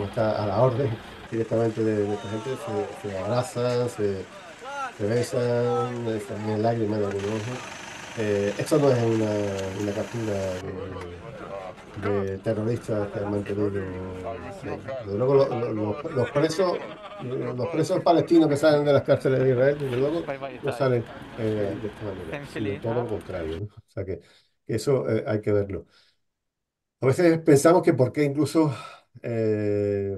está a la orden directamente de, esta gente, se, abrazan, se, besan, se ven lágrimas de algún eh, esto no es una, una captura de terroristas que han mantenido. los, presos, los presos palestinos que salen de las cárceles de Israel, desde luego, no salen eh, de esta manera, todo lo contrario. O sea que, eso eh, hay que verlo. A veces pensamos que por incluso, eh,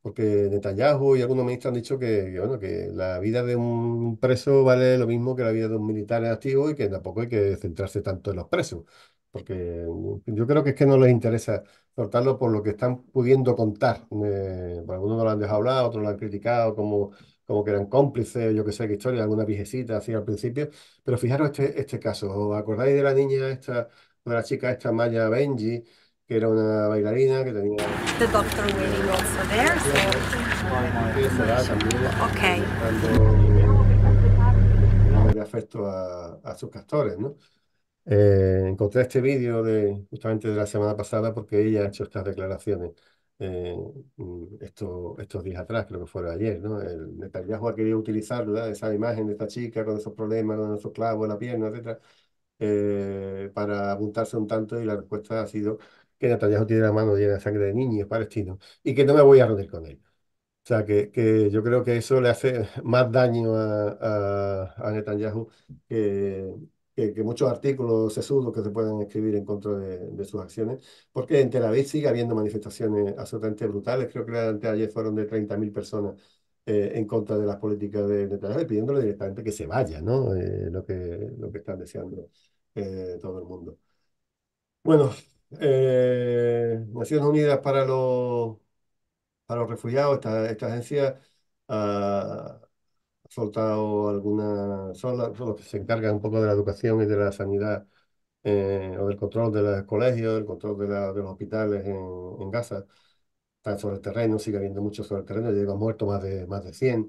porque Netanyahu y algunos ministros han dicho que, la vida de un preso vale lo mismo que la vida de un militar activo y que tampoco hay que centrarse tanto en los presos porque mm, yo creo que es que no les interesa cortarlo por lo que están pudiendo contar. algunos no lo han dejado hablar, otros lo han criticado como, como que eran cómplices, yo que sé qué historia, alguna viejecita así al principio. Pero fijaros este, este caso, ¿os acordáis de la niña esta, de la chica esta Maya Benji, que era una bailarina que tenía... The doctor afecto a, a sus castores, ¿no? Eh, encontré este vídeo de, justamente de la semana pasada porque ella ha hecho estas declaraciones eh, mm, esto, estos días atrás, creo que fuera ayer, ¿no? El querido utilizar esa imagen de esta chica con esos problemas, con esos clavos en la pierna, etcétera, eh, para apuntarse un tanto y la respuesta ha sido que Netanyahu tiene la mano llena de sangre de niños palestinos y que no me voy a reunir con él. O sea, que, que, yo creo que eso le hace más daño a, a, a Netanyahu que, que, muchos artículos sesudos que se puedan escribir en contra de, sus acciones, porque en Tel Aviv sigue habiendo manifestaciones absolutamente brutales. Creo que antes ayer fueron de 30.000 personas eh, en contra de las políticas de Netanyahu, pidiéndole directamente que se vaya, ¿no? Eh, lo, que, lo que están deseando eh, todo el mundo. Bueno, Naciones Unidas para los, para los refugiados, esta, esta agencia. Ah, soltado algunas, son, pues, los que se encargan un poco de la educación y de la sanidad eh, o del control de los colegios, el control de, los hospitales en, en, Gaza. Están sobre el terreno, sigue habiendo mucho sobre el terreno, llegan muertos más de, más de 100.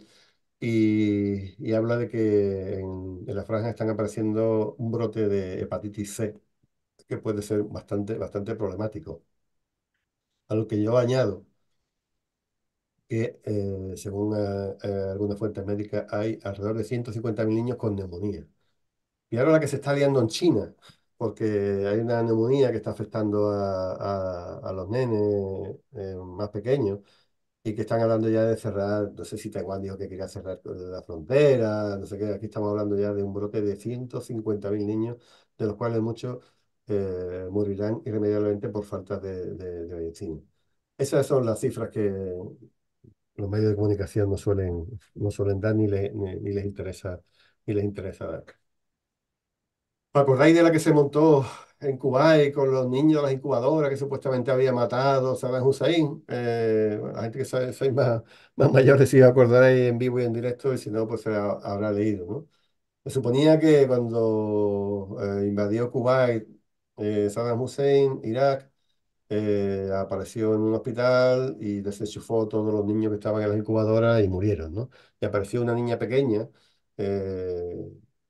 Y, y, habla de que en, en, la franja están apareciendo un brote de hepatitis C, que puede ser bastante, bastante problemático. A lo que yo añado que eh, según eh, eh, algunas fuentes médicas hay alrededor de 150.000 niños con neumonía. Y ahora la que se está liando en China, porque hay una neumonía que está afectando a, los nenes más pequeños y que están hablando ya de cerrar, no sé si Taiwán dijo que quería cerrar la frontera, no sé qué, aquí estamos hablando ya de un brote de 150.000 niños, de los cuales muchos morirán irremediablemente por falta de, de, de medicina. Esas son las cifras que, los medios de comunicación no suelen, no suelen dar ni, ni, les interesa, ni les interesa dar. ¿Os acordáis de la que se montó en Kuwait con los niños las incubadoras que supuestamente había matado Saddam Hussein? Eh, la gente que sabe, más, más mayor si os ahí en vivo y en directo, y si no, pues se habrá leído. ¿no? Se suponía que cuando eh, invadió Kuwait eh, Saddam Hussein, Irak, eh, apareció en un hospital y desenchufó todos los niños que estaban en las incubadoras y murieron, ¿no? Y apareció una niña pequeña eh,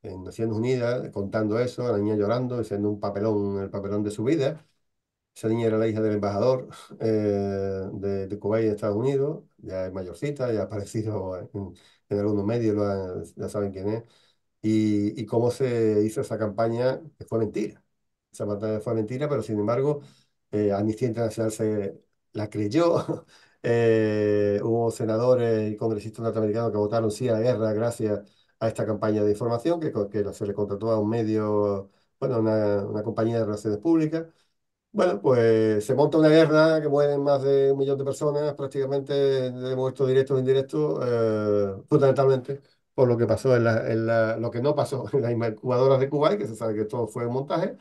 en Naciones Unidas contando eso, la niña llorando, haciendo un papelón, el papelón de su vida. Esa niña era la hija del embajador eh, de, de, Cuba y de Estados Unidos, ya es mayorcita, ya ha aparecido en, en algunos medios, ya saben quién es, y, cómo se hizo esa campaña, fue mentira. Esa batalla fue mentira, pero sin embargo, eh, Amnistía Internacional se la creyó, eh, hubo senadores y congresistas norteamericanos que votaron sí a la guerra gracias a esta campaña de información que, que se le contrató a un medio, bueno, una, una compañía de relaciones públicas. Bueno, pues se monta una guerra que mueren más de un millón de personas, prácticamente de muertos directos o indirectos, eh, fundamentalmente por lo que pasó en, la, en lo que no pasó en las incubadoras de Cuba, y que se sabe que todo fue un montaje,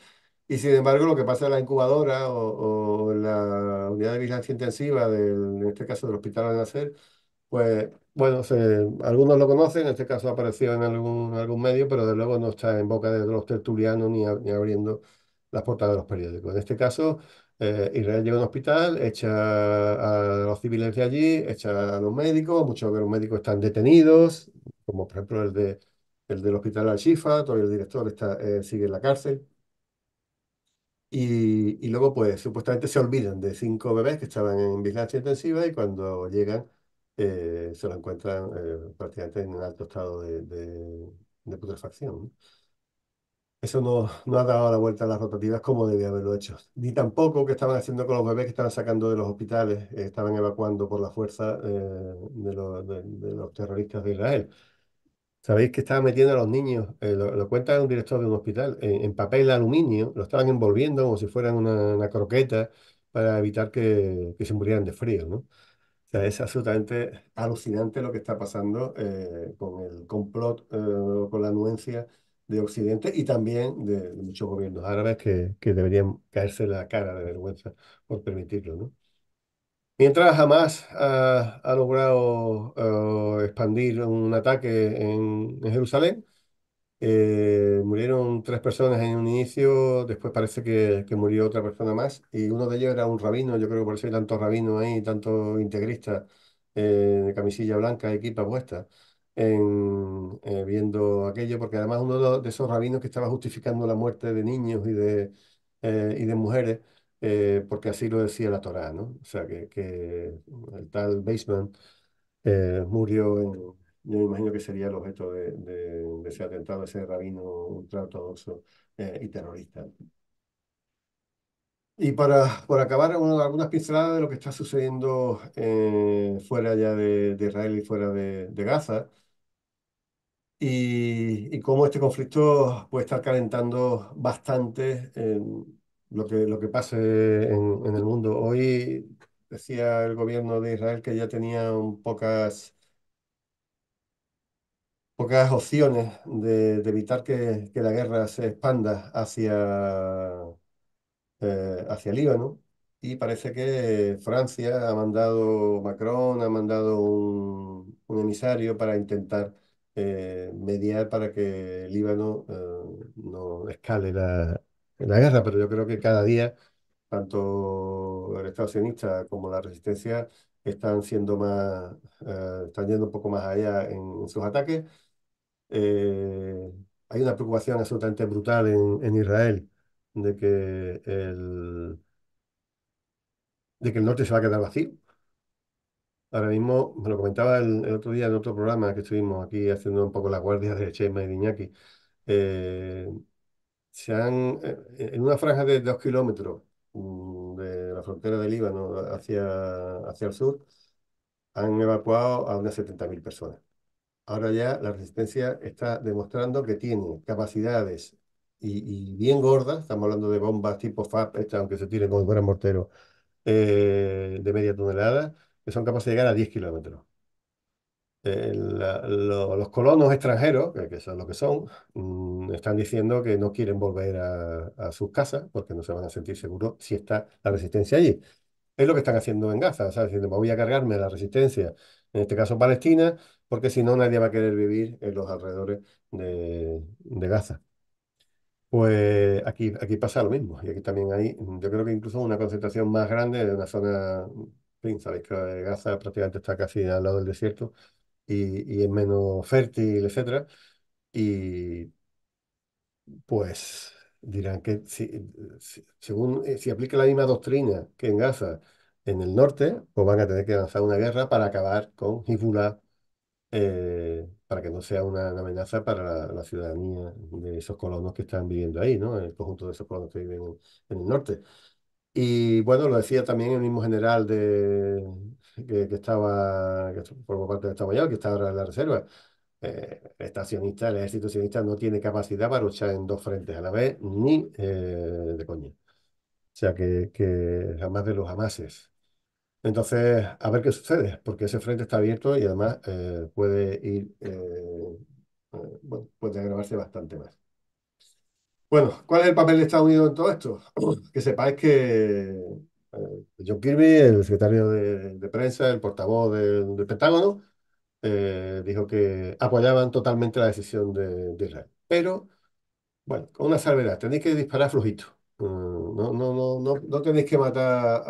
y sin embargo, lo que pasa en la incubadora o, o en la unidad de vigilancia intensiva, en este caso del Hospital al Nacer, pues bueno, algunos lo conocen, en este caso apareció en algún, algún medio, pero de luego no está en boca de los tertulianos ni, ni abriendo las portadas de los periódicos. En este caso, eh, Israel llega a un hospital, echa a los civiles de allí, echa a los médicos, muchos de los médicos están detenidos, como por ejemplo el de el del hospital Al-Shifa, todavía el director está, eh, sigue en la cárcel. Y, y, luego, pues, supuestamente se olvidan de cinco bebés que estaban en vigilancia intensiva y cuando llegan eh, se lo encuentran eh, prácticamente en un alto estado de, de, putrefacción. Eso no, ha dado la vuelta a las rotativas como debía haberlo hecho. Ni tampoco que estaban haciendo con los bebés que estaban sacando de los hospitales, eh, estaban evacuando por la fuerza de los terroristas de Israel Sabéis que estaba metiendo a los niños, eh, lo, cuenta un director de un hospital, en, papel aluminio, lo estaban envolviendo como si fueran una, croqueta para evitar que, se murieran de frío, ¿no? O sea, es absolutamente alucinante lo que está pasando eh, con el complot, eh, con la anuencia de Occidente y también de, muchos gobiernos árabes que, que, deberían caerse la cara de vergüenza por permitirlo, ¿no? Mientras jamás ha, logrado eh, expandir un ataque en, Jerusalén, eh, murieron tres personas en un inicio, después parece que, murió otra persona más, y uno de ellos era un rabino, yo creo que por eso hay tantos rabinos ahí, tantos integristas eh, de camisilla blanca equipa puesta, en, viendo aquello, porque además uno de esos rabinos que estaba justificando la muerte de niños y y de mujeres, eh, porque así lo decía la Torá, ¿no? O sea, que, el tal Baseman eh, murió en, yo me imagino que sería el objeto de, de, ese atentado, ese rabino ultraortodoxo eh, y terrorista. Y para por acabar, algunas pinceladas de lo que está sucediendo fuera ya de, Israel y fuera de, Gaza. Y, y, cómo este conflicto puede estar calentando bastante en lo que, lo que pase en, el mundo. Hoy decía el gobierno de Israel que ya tenía pocas, pocas opciones de, evitar que, la guerra se expanda hacia, eh, hacia Líbano. Y parece que Francia ha mandado, Macron ha mandado un, emisario para intentar eh, mediar para que Líbano eh, no escale la, la guerra, pero yo creo que cada día, tanto el Estado sionista como la resistencia están siendo más, eh, están yendo un poco más allá en, sus ataques. Eh, hay una preocupación absolutamente brutal en, Israel de que el de que el norte se va a quedar vacío. Ahora mismo, me lo comentaba el, otro día en otro programa que estuvimos aquí haciendo un poco la guardia de Chema y Diñaki. Eh, se han, eh, en una franja de dos kilómetros mm, de la frontera del Líbano hacia, hacia el sur, han evacuado a unas 70.000 personas. Ahora ya la resistencia está demostrando que tiene capacidades y, bien gordas, estamos hablando de bombas tipo FAP, aunque se tiren con un gran mortero, eh, de media tonelada, que son capaces de llegar a 10 kilómetros los colonos extranjeros, que, son lo que son, mm, están diciendo que no quieren volver a, sus casas porque no se van a sentir seguros si está la resistencia allí. Es lo que están haciendo en Gaza, ¿sabes? Diciendo, voy a cargarme la resistencia, en este caso Palestina, porque si no nadie va a querer vivir en los alrededores de, Gaza. Pues aquí, aquí pasa lo mismo, y aquí también hay, yo creo que incluso una concentración más grande de una zona, sabes Gaza prácticamente está casi al lado del desierto, y, es menos fértil, etcétera. Y pues dirán que si, según, eh, si aplica la misma doctrina que en Gaza en el norte, pues van a tener que lanzar una guerra para acabar con Hezbollah, eh, para que no sea una, amenaza para la, ciudadanía de esos colonos que están viviendo ahí, ¿no? El conjunto de esos colonos que viven en el norte. Y bueno, lo decía también el mismo general de, que, estaba, que por parte de Estados Unidos, que está ahora en la reserva. Eh, estacionista, el ejército sionista no tiene capacidad para luchar en dos frentes a la vez, ni eh, de coña. O sea que, que jamás de los amases Entonces, a ver qué sucede, porque ese frente está abierto y además eh, puede ir, puede agravarse bastante más. Bueno, ¿cuál es el papel de Estados Unidos en todo esto? Que sepáis que John Kirby, el secretario de, prensa, el portavoz del, Pentágono, dijo que apoyaban totalmente la decisión de, Israel. Pero, bueno, con una salvedad, tenéis que disparar flojito. no, no, no, no, no tenéis que matar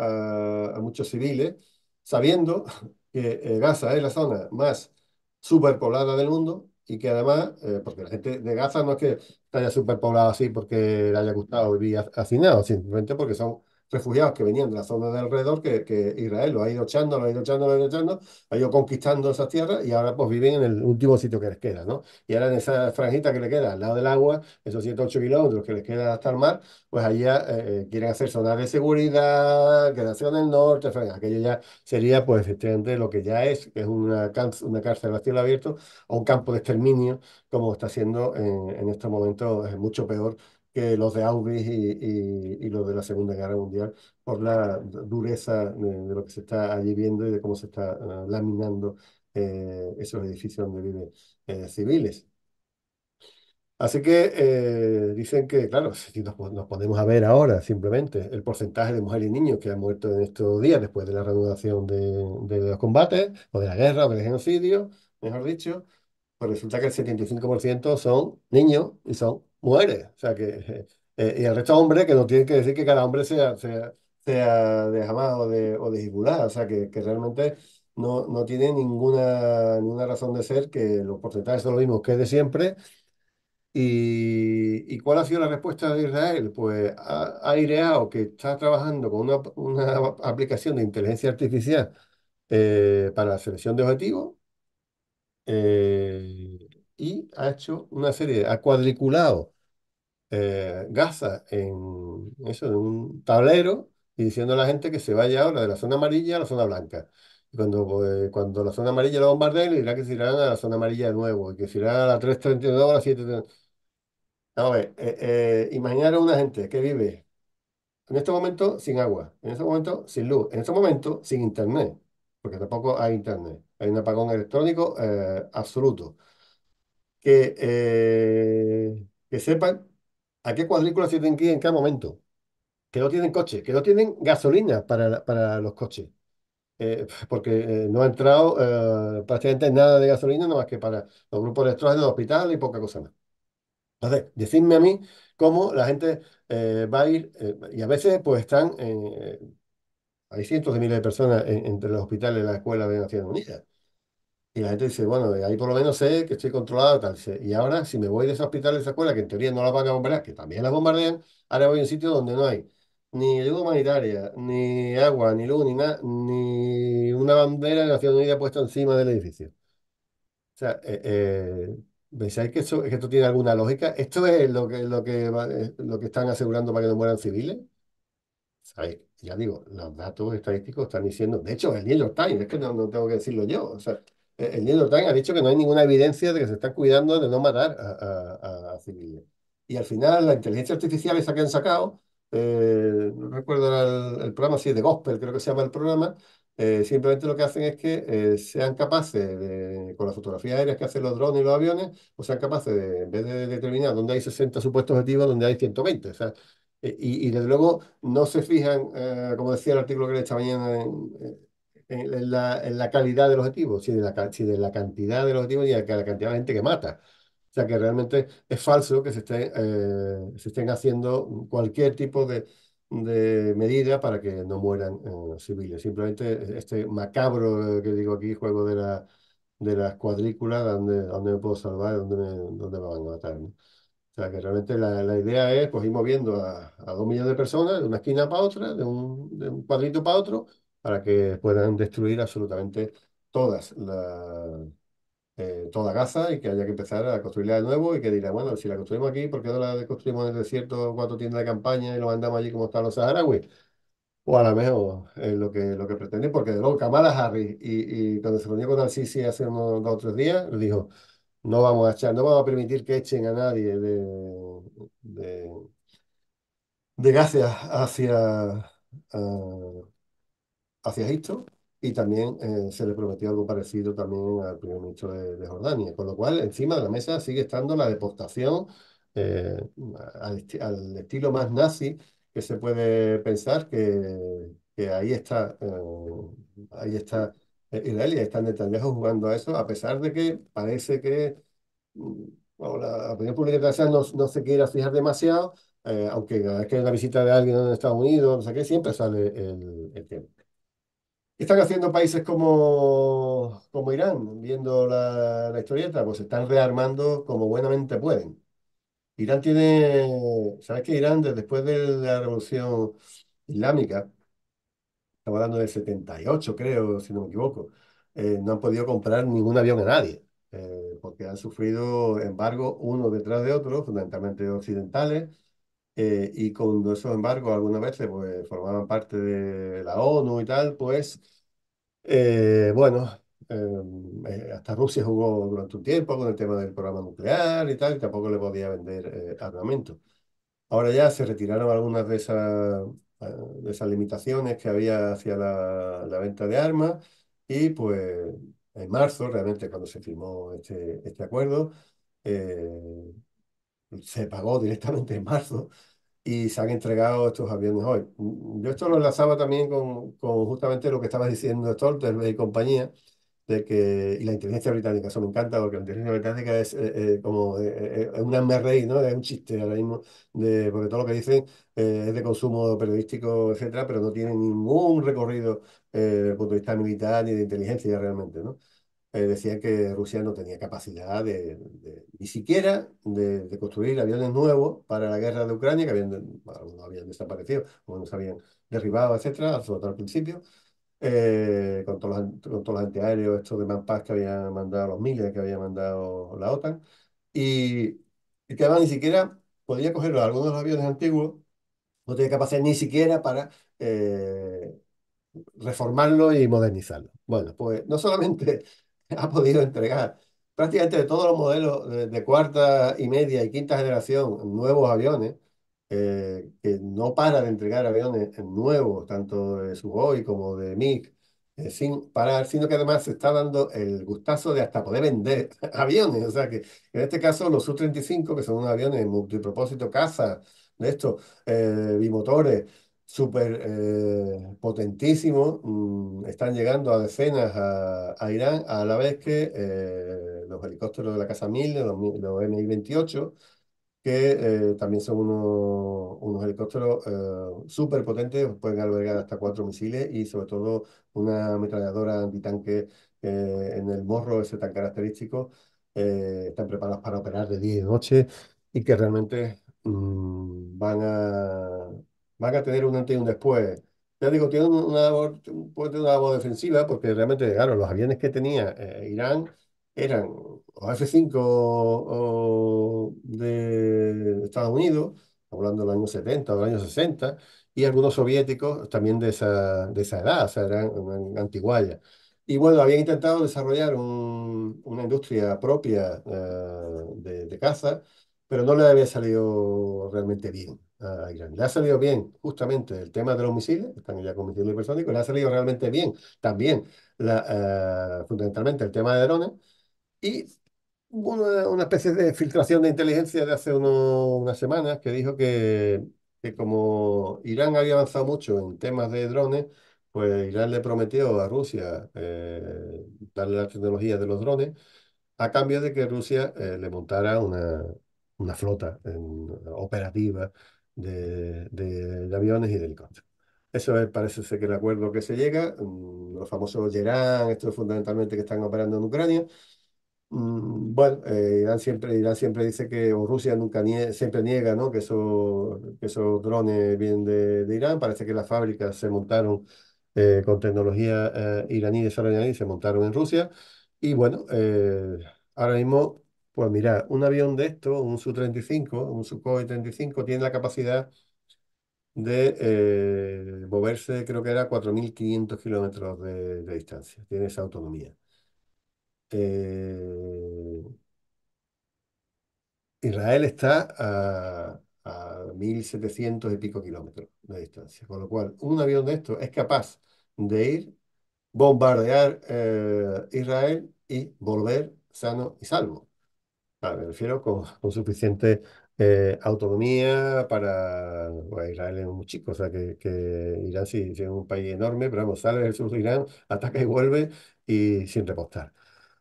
a, muchos civiles, sabiendo que Gaza es la zona más superpoblada del mundo y que además, porque la gente de Gaza no es que haya superpoblada así porque le haya gustado vivir hacinado, simplemente porque son refugiados que venían de la zona de alrededor, que, Israel lo ha ido echando, lo ha ido echando, lo ha ido echando, ha ido conquistando esas tierras y ahora pues viven en el último sitio que les queda, ¿no? Y ahora en esa franjita que le queda al lado del agua, esos 108 kilómetros que les queda hasta el mar, pues allá eh, eh, quieren hacer zonas de seguridad, creación del norte, aquello ya sería pues efectivamente lo que ya es, que es una, una cárcel a cielo abierto o un campo de exterminio, como está siendo en, en estos momentos, es mucho peor que los de Auschwitz y, y, los de la Segunda Guerra Mundial por la dureza de, lo que se está allí viendo y de cómo se está ah, laminando eh, esos edificios donde viven eh, civiles. Así que eh, dicen que, claro, si nos, podemos a ver ahora simplemente el porcentaje de mujeres y niños que han muerto en estos días después de la reanudación de, de los combates, o de la guerra, o del genocidio, mejor dicho, pues resulta que el 75% son niños y son muere. O sea, que, eh, y el resto de hombres, que no tiene que decir que cada hombre sea, sea, sea de jamás o de, o O sea, que, que realmente no, no tiene ninguna, ninguna razón de ser, que los porcentajes son los mismos que de siempre. ¿Y, cuál ha sido la respuesta de Israel? Pues ha, ideado que está trabajando con una, aplicación de inteligencia artificial eh, para la selección de objetivos eh, y ha hecho una serie, ha cuadriculado eh, en, eso, en un tablero y diciendo a la gente que se vaya ahora de la zona amarilla a la zona blanca. cuando, eh, cuando la zona amarilla la bombardeen, le dirá que se irán a la zona amarilla de nuevo y que se irán a las 332 a la 732. A ver, eh, eh imaginar a una gente que vive en este momento sin agua, en este momento sin luz, en este momento sin internet, porque tampoco hay internet. Hay un apagón electrónico eh, absoluto. Que, que sepan ¿A qué cuadrícula se tienen que ir en cada momento? Que no tienen coche, que no tienen gasolina para, para los coches. Eh, porque eh, no ha entrado eh, prácticamente nada de gasolina, nada más que para los grupos de extranjeros de hospital y poca cosa más. Entonces, decidme a mí cómo la gente va a ir, y a veces pues están, hay cientos de miles de personas entre los hospitales y la Escuela de Naciones Unidas. Y la gente dice, bueno, ahí por lo menos sé que estoy controlado, tal. y ahora, si me voy de ese hospital, de esa escuela, que en teoría no la van a bombardear, que también la bombardean, ahora voy a un sitio donde no hay ni ayuda humanitaria, ni agua, ni luz, ni nada, ni una bandera de Naciones Unidas puesta encima del edificio. O sea, eh, eh que esto, esto tiene alguna lógica? ¿Esto es lo que, lo que, eh, lo que están asegurando para que no mueran civiles? Ya digo, los datos estadísticos están diciendo, de hecho, el New York Times, es que no, no tengo que decirlo yo, o sea, eh, el New York Times ha dicho que no hay ninguna evidencia de que se están cuidando de no matar a, civiles. Y al final, la inteligencia artificial esa que han sacado, eh, no recuerdo el, el, programa, sí, de Gospel, creo que se llama el programa, eh, simplemente lo que hacen es que eh, sean capaces, con las fotografías aéreas que hacen los drones y los aviones, o pues sean capaces, de, en vez de determinar dónde hay 60 supuestos objetivos, dónde hay 120. sea, y, desde luego no se fijan, como decía el artículo que le esta mañana en, en la, en la, calidad del objetivo, si de la, de la cantidad del objetivo y de la cantidad de gente que mata. O sea que realmente es falso que se, estén eh, se estén haciendo cualquier tipo de, de medida para que no mueran eh, civiles. Simplemente este macabro eh, que digo aquí, juego de, la, de las cuadrículas, donde, donde me puedo salvar, donde me, donde me van a matar. O sea, que realmente la, la, idea es pues, ir moviendo a, a dos millones de personas de una esquina para otra, de un, de un cuadrito para otro, para que puedan destruir absolutamente todas la, eh, toda Gaza y que haya que empezar a construirla de nuevo y que dirá, bueno, si la construimos aquí, ¿por qué no la construimos en el desierto cuatro tiendas de campaña y lo mandamos allí como están los saharauis? O a lo mejor es eh, lo, que, lo que pretende porque de luego Kamala Harris y, y cuando se reunió con al hace unos dos o tres días, le dijo, no vamos a echar, no vamos a permitir que echen a nadie de, de, de Gaza hacia hacia Egipto y también eh, se le prometió algo parecido también al primer ministro de, Jordania. Con lo cual, encima de la mesa sigue estando la deportación eh, al, estilo más nazi que se puede pensar que, ahí está, eh, ahí está Israel y ahí están lejos jugando a eso, a pesar de que parece que mm, la opinión pública internacional no, no se quiera fijar demasiado, aunque cada vez que hay una visita de alguien en Estados Unidos, no sé qué, siempre sale el, el tema están haciendo países como, como Irán, viendo la, la historieta? Pues están rearmando como buenamente pueden. Irán tiene, ¿sabes qué? Irán después de la revolución islámica, estamos hablando del 78 creo, si no me equivoco, eh, no han podido comprar ningún avión a nadie, eh, porque han sufrido embargos uno detrás de otro, fundamentalmente occidentales, eh, y con esos embargos algunas veces pues, formaban parte de la ONU y tal, pues eh, bueno, em, eh, hasta Rusia jugó durante un tiempo con el tema del programa nuclear y tal, y tampoco le podía vender armamento. Ahora ya se retiraron algunas de esas, de esas limitaciones que había hacia la, venta de armas y pues en marzo, realmente cuando se firmó este, este acuerdo, eh, se pagó directamente en marzo y se han entregado estos aviones hoy. Yo esto lo enlazaba también con, justamente lo que estaba diciendo Stoltenberg y compañía, de que, y la inteligencia británica, eso me encanta, porque la inteligencia británica es eh, eh, como eh, un una MRI, ¿no? Es un chiste ahora mismo, de, porque todo lo que dicen es de consumo periodístico, etcétera, pero no tiene ningún recorrido desde el punto de vista militar ni de inteligencia realmente, ¿no? Eh, decía que Rusia no tenía capacidad de, ni siquiera de, construir aviones nuevos para la guerra de Ucrania, que habían, algunos habían desaparecido, algunos habían derribado, etcétera, al principio, eh, con, todos los, con todos los antiaéreos, estos de Manpaz que habían mandado los miles que había mandado la OTAN, y, que además ni siquiera podía coger algunos de los aviones antiguos, no tenía capacidad ni siquiera para. Eh, reformarlo y modernizarlo. Bueno, pues no solamente ha podido entregar prácticamente de todos los modelos de, cuarta y media y quinta generación, nuevos aviones, eh, que no para de entregar aviones nuevos, tanto de Sukhoi como de MiG, eh, sin parar, sino que además se está dando el gustazo de hasta poder vender aviones. O sea que en este caso los Su-35, que son aviones multipropósito, caza, de estos, eh, bimotores, súper eh, mm, están llegando a decenas a, Irán, a la vez que eh, los helicópteros de la Casa 1000, los, MI-28, que eh, también son unos, unos helicópteros súper potentes, pueden albergar hasta cuatro misiles y sobre todo una ametralladora antitanque en el morro ese tan característico, están preparados para operar de día y de noche y que realmente mm, van a van a tener un antes y un después. Ya digo, tiene una, una voz defensiva porque realmente, claro, los aviones que tenía eh, Irán eran los F-5 de Estados Unidos, hablando del año 70 o del año 60, y algunos soviéticos también de esa, de esa edad, o sea, eran, eran antiguallas. Y bueno, habían intentado desarrollar una industria propia eh, de, de caza pero no le había salido realmente bien a Irán. Le ha salido bien justamente el tema de los misiles, están ya con misiles hipersónicos, le ha salido realmente bien también la, eh, fundamentalmente el tema de drones y una, una, especie de filtración de inteligencia de hace unas semanas que dijo que, que como Irán había avanzado mucho en temas de drones, pues Irán le prometió a Rusia eh, darle la tecnología de los drones a cambio de que Rusia eh, le montara una, una flota en, eh, operativa de, aviones y de helicópteros. Eso es, parece ser que el acuerdo que se llega, mm, los famosos Yeran, estos fundamentalmente que están operando en Ucrania. Mm, bueno, eh, Irán, siempre, siempre dice que, o Rusia nunca siempre niega ¿no? que, esos drones vienen de, Irán. Parece que las fábricas se montaron eh, con tecnología eh, iraní y se montaron en Rusia. Y bueno, ahora mismo pues mira, un avión de esto, un Su-35, un Sukhoi 35, tiene la capacidad de eh, moverse, creo que era 4.500 kilómetros de, distancia. Tiene esa autonomía. Eh, Israel está a, 1.700 y pico kilómetros de distancia. Con lo cual, un avión de esto es capaz de ir, bombardear eh, Israel y volver sano y salvo me refiero con, suficiente eh, autonomía para... Israel es muy chico, o sea que, Irán sí, es un país enorme, pero vamos, sale del sur de Irán, ataca y vuelve y sin repostar.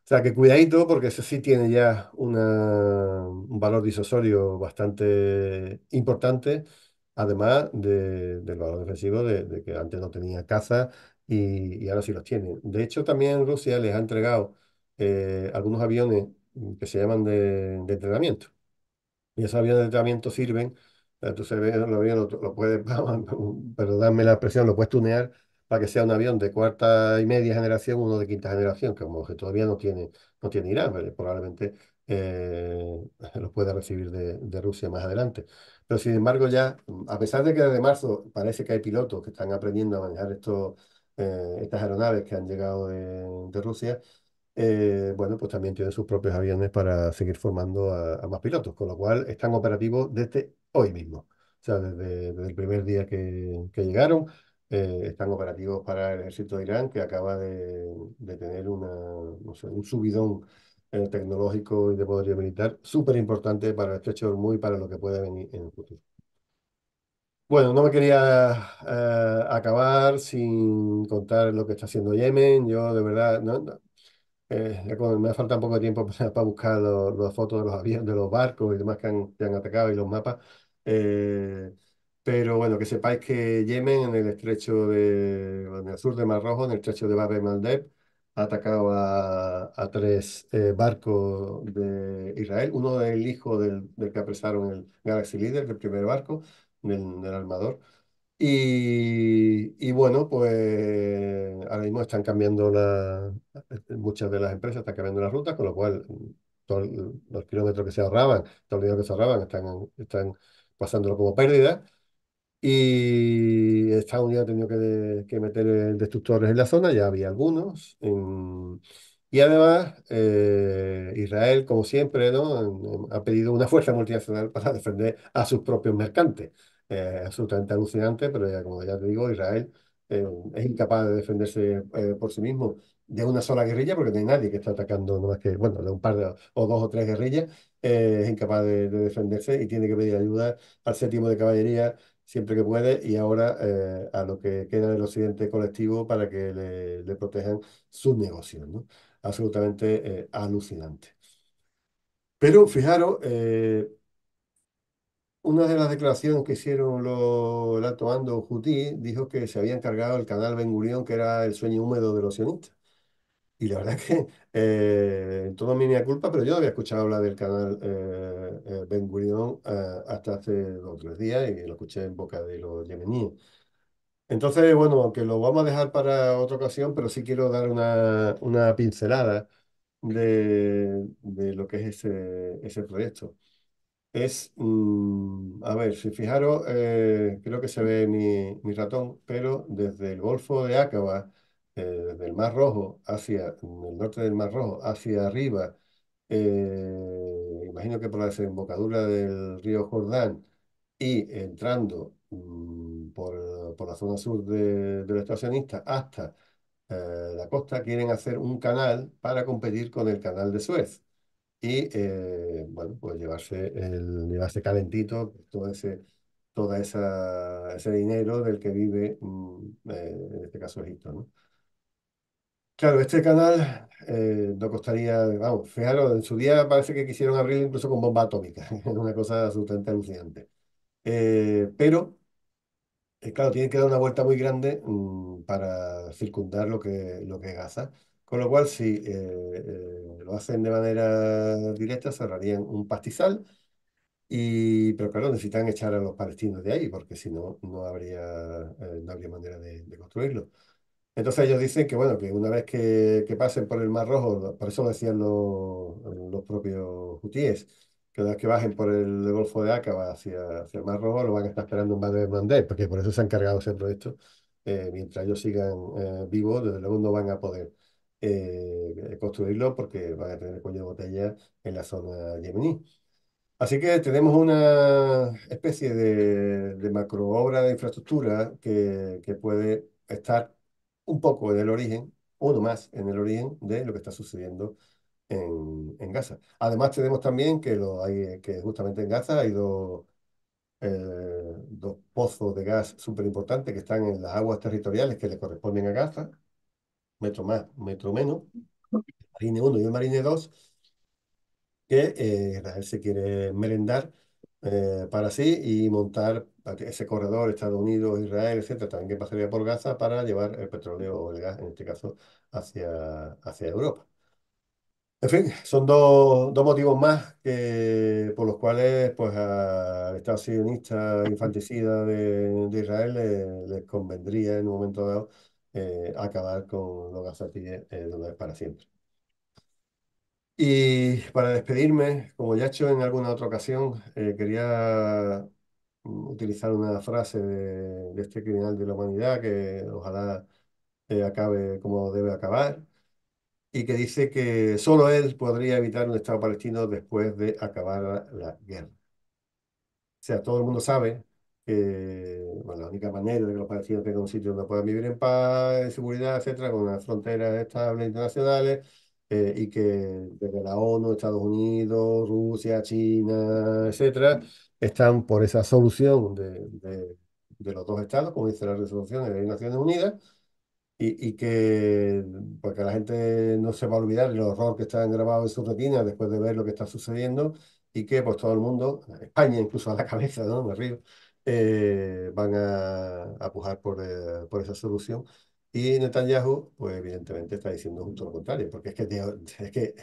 O sea que cuidadito porque eso sí tiene ya una, un valor disuasorio bastante importante, además del valor defensivo de, que antes no tenía caza y, ahora sí los tiene. De hecho, también Rusia les ha entregado eh, algunos aviones Mm, que se llaman de, entrenamiento. Y esos aviones de entrenamiento sirven, tú lo, lo puedes, pero la expresión, lo puedes tunear para que sea un avión de cuarta y media generación, uno de quinta generación, que como que todavía no tiene, no tiene Irán, probablemente eh, lo pueda recibir de, de, Rusia más adelante. Pero sin embargo ya, a pesar de que desde marzo parece que hay pilotos que están aprendiendo a manejar eh, estas aeronaves que han llegado de, de Rusia, eh, bueno, pues también tiene sus propios aviones para seguir formando a, más pilotos, con lo cual están operativos desde hoy mismo, o sea, desde, el primer día que, llegaron. Eh, están operativos para el ejército de Irán, que acaba de, tener un subidón eh, tecnológico y de poder militar súper importante para el estrecho de y para lo que puede venir en el futuro. Bueno, no me quería acabar sin contar lo que está haciendo Yemen. Yo de verdad, no, eh, me falta un poco de tiempo para buscar las fotos de los aviones, de los barcos y demás que han, atacado y los mapas. Eh, pero bueno, que sepáis que Yemen, en el estrecho de, sur de Mar Rojo, en el estrecho de Bab el ha atacado a, tres eh, barcos de Israel. Uno del hijo del, que apresaron el Galaxy Leader, el primer barco del, del armador. Y, bueno, pues ahora mismo están cambiando la, eh, muchas de las empresas están cambiando las rutas, con lo cual los kilómetros que se ahorraban, todo el que se ahorraban, están, están pasándolo como pérdida. Y Estados Unidos ha tenido que, meter destructores en la zona, ya había algunos. y además, eh, Israel, como siempre, ¿no? ha pedido una fuerza multinacional para defender a sus propios mercantes es absolutamente alucinante, pero como ya te digo, Israel eh, es incapaz de defenderse eh, por sí mismo de una sola guerrilla, porque no hay nadie que está atacando, no más que, bueno, de un par de, o dos o tres guerrillas, eh, es incapaz de, defenderse y tiene que pedir ayuda al séptimo de caballería siempre que puede y ahora a lo que queda del occidente colectivo para que le, protejan sus negocios, ¿no? Absolutamente alucinante. Pero fijaros, una de las declaraciones que hicieron los, el alto mando Jutí dijo que se había encargado el canal Ben Gurion que era el sueño húmedo de los sionistas. Y la verdad que eh, todo mi mea culpa, pero yo había escuchado hablar del canal eh, eh, Ben Gurion eh, hasta hace dos o tres días y lo escuché en boca de los yemeníes. Entonces, bueno, aunque lo vamos a dejar para otra ocasión, pero sí quiero dar una, una pincelada de, de lo que es ese, ese proyecto es, mm, a ver, si fijaros, eh, creo que se ve mi, mi, ratón, pero desde el Golfo de Ácaba, del eh, desde el Mar Rojo hacia el norte del Mar Rojo, hacia arriba, eh, imagino que por la desembocadura del río Jordán y entrando mm, por, la zona sur de, del estacionista hasta la costa, quieren hacer un canal para competir con el canal de Suez y eh, bueno, pues llevarse, el, llevarse calentito pues, todo ese, toda esa, ese dinero del que vive, mm, eh, en este caso Egipto, ¿no? Claro, este canal eh, no costaría, vamos, fijaros, en su día parece que quisieron abrirlo incluso con bomba atómica, es una cosa absolutamente alucinante. pero, claro, tiene que dar una vuelta muy grande mm, para circundar lo que, lo que es Gaza. Con lo cual, si eh, eh, lo hacen de manera directa, cerrarían un pastizal. Y, pero claro, necesitan echar a los palestinos de ahí, porque si no, no habría, eh, manera de, construirlo. Entonces ellos dicen que, bueno, que una vez que, pasen por el Mar Rojo, por eso lo decían los, los propios hutíes, que una vez que bajen por el Golfo de Aqaba hacia, hacia el Mar Rojo, lo van a estar esperando un de Mandé, porque por eso se han cargado ese proyecto. mientras ellos sigan vivos, desde luego no van a poder eh, construirlo porque van a tener cuello de botella en la zona yemení. Así que tenemos una especie de, macro obra de infraestructura que, puede estar un poco en el origen, uno más en el origen de lo que está sucediendo en, Gaza. Además tenemos también que, justamente en Gaza hay dos, eh, dos pozos de gas súper importantes que están en las aguas territoriales que le corresponden a Gaza, metro más, metro menos, Marine 1 y el Marine 2, que eh, Israel se quiere merendar eh, para sí y montar ese corredor Estados Unidos, Israel, etcétera, también que pasaría por Gaza para llevar el petróleo o el gas, en este caso, hacia, hacia Europa. En fin, son dos, motivos más que, por los cuales pues, al Estado sionista infanticida de, Israel les convendría en un momento dado eh, acabar con los Gazatíes eh, para siempre. Y para despedirme, como ya he hecho en alguna otra ocasión, eh, quería utilizar una frase de, este criminal de la humanidad que ojalá eh, acabe como debe acabar y que dice que solo él podría evitar un Estado palestino después de acabar la guerra. O sea, todo el mundo sabe que bueno, la única manera de que los palestinos tengan un sitio donde puedan vivir en paz, en seguridad, etcétera, con las fronteras estables internacionales, eh, y que desde la ONU, Estados Unidos, Rusia, China, etcétera, están por esa solución de, de, los dos estados, como dice la resolución de las Naciones Unidas, y, y, que porque la gente no se va a olvidar el horror que está grabados en su retina después de ver lo que está sucediendo y que pues todo el mundo, España incluso a la cabeza, ¿no? Me río, eh, van a, pujar por, eh, por, esa solución. Y Netanyahu, pues evidentemente está diciendo justo lo contrario, porque es que, es que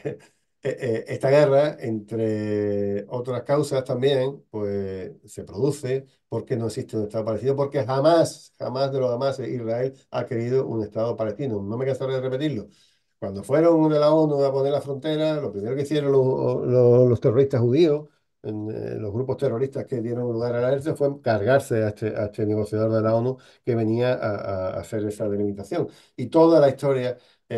eh, esta guerra, entre otras causas también, pues se produce porque no existe un Estado palestino, porque jamás, jamás de los jamás Israel ha querido un Estado palestino. No me cansaré de repetirlo. Cuando fueron de la ONU a poner la frontera, lo primero que hicieron los, los terroristas judíos eh, los grupos terroristas que dieron lugar a la ERSE fue cargarse a este, a este negociador de la ONU que venía a, a hacer esa delimitación. Y toda la historia eh,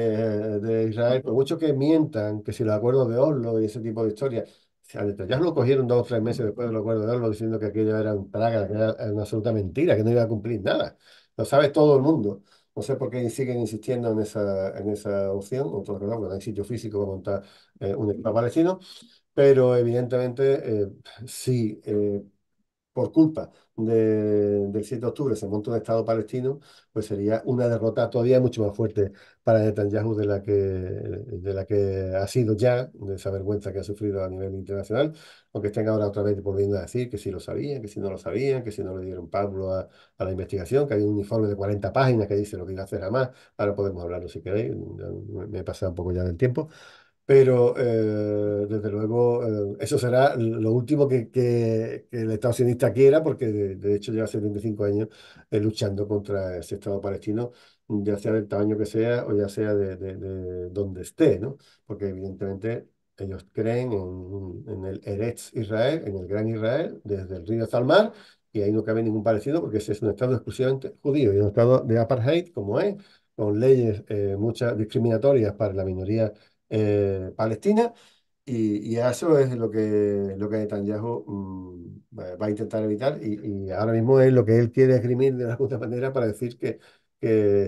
de Israel, por mucho que mientan que si los acuerdos de Oslo y ese tipo de historia ya lo cogieron dos o tres meses después del acuerdo de Oslo diciendo que aquello era un praga, que era una absoluta mentira, que no iba a cumplir nada. Lo sabe todo el mundo. No sé por qué siguen insistiendo en esa, en esa opción, otro, no hay sitio físico para montar eh, un equipo palestino pero evidentemente si eh, sí. Eh, por culpa del 7 de octubre se montó un Estado palestino, pues sería una derrota todavía mucho más fuerte para Netanyahu de la que, de la que ha sido ya, de esa vergüenza que ha sufrido a nivel internacional, aunque estén ahora otra vez volviendo a decir que si lo sabían, que si no lo sabían, que si no le dieron Pablo a, a la investigación, que hay un informe de 40 páginas que dice lo que iba a hacer jamás, ahora podemos hablarlo si queréis, me he pasado un poco ya del tiempo pero eh, desde luego eh, eso será lo último que, el Estado sionista quiera, porque de, hecho lleva 75 años eh, luchando contra ese Estado palestino, ya sea del tamaño que sea o ya sea de, donde esté, ¿no? Porque evidentemente ellos creen en, el Eretz Israel, en el Gran Israel, desde el río hasta el mar, y ahí no cabe ningún parecido porque ese es un Estado exclusivamente judío y un Estado de apartheid como es, con leyes muchas discriminatorias para la minoría eh, Palestina. Y, eso es lo que, lo que Netanyahu mm, va a intentar evitar. Y, ahora mismo es lo que él quiere esgrimir de alguna manera para decir que,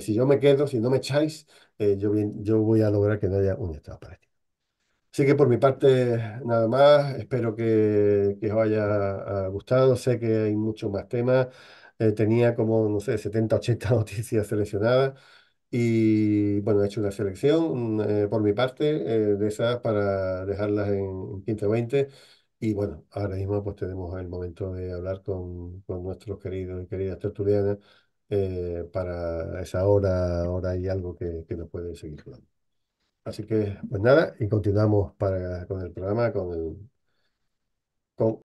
si yo me quedo, si no me echáis, eh, yo, yo voy a lograr que no haya un Estado palestino. Así que por mi parte, nada más. Espero que, os haya gustado. Sé que hay muchos más temas. Eh, tenía como, no sé, 70, 80 noticias seleccionadas. Y bueno, he hecho una selección mm, eh, por mi parte eh, de esas para dejarlas en 15 20. Y bueno, ahora mismo pues tenemos el momento de hablar con, nuestros queridos y queridas tertulianas eh, para esa hora, ahora hay algo que, que nos puede seguir hablando. Así que pues nada, y continuamos para, con el programa, con el, con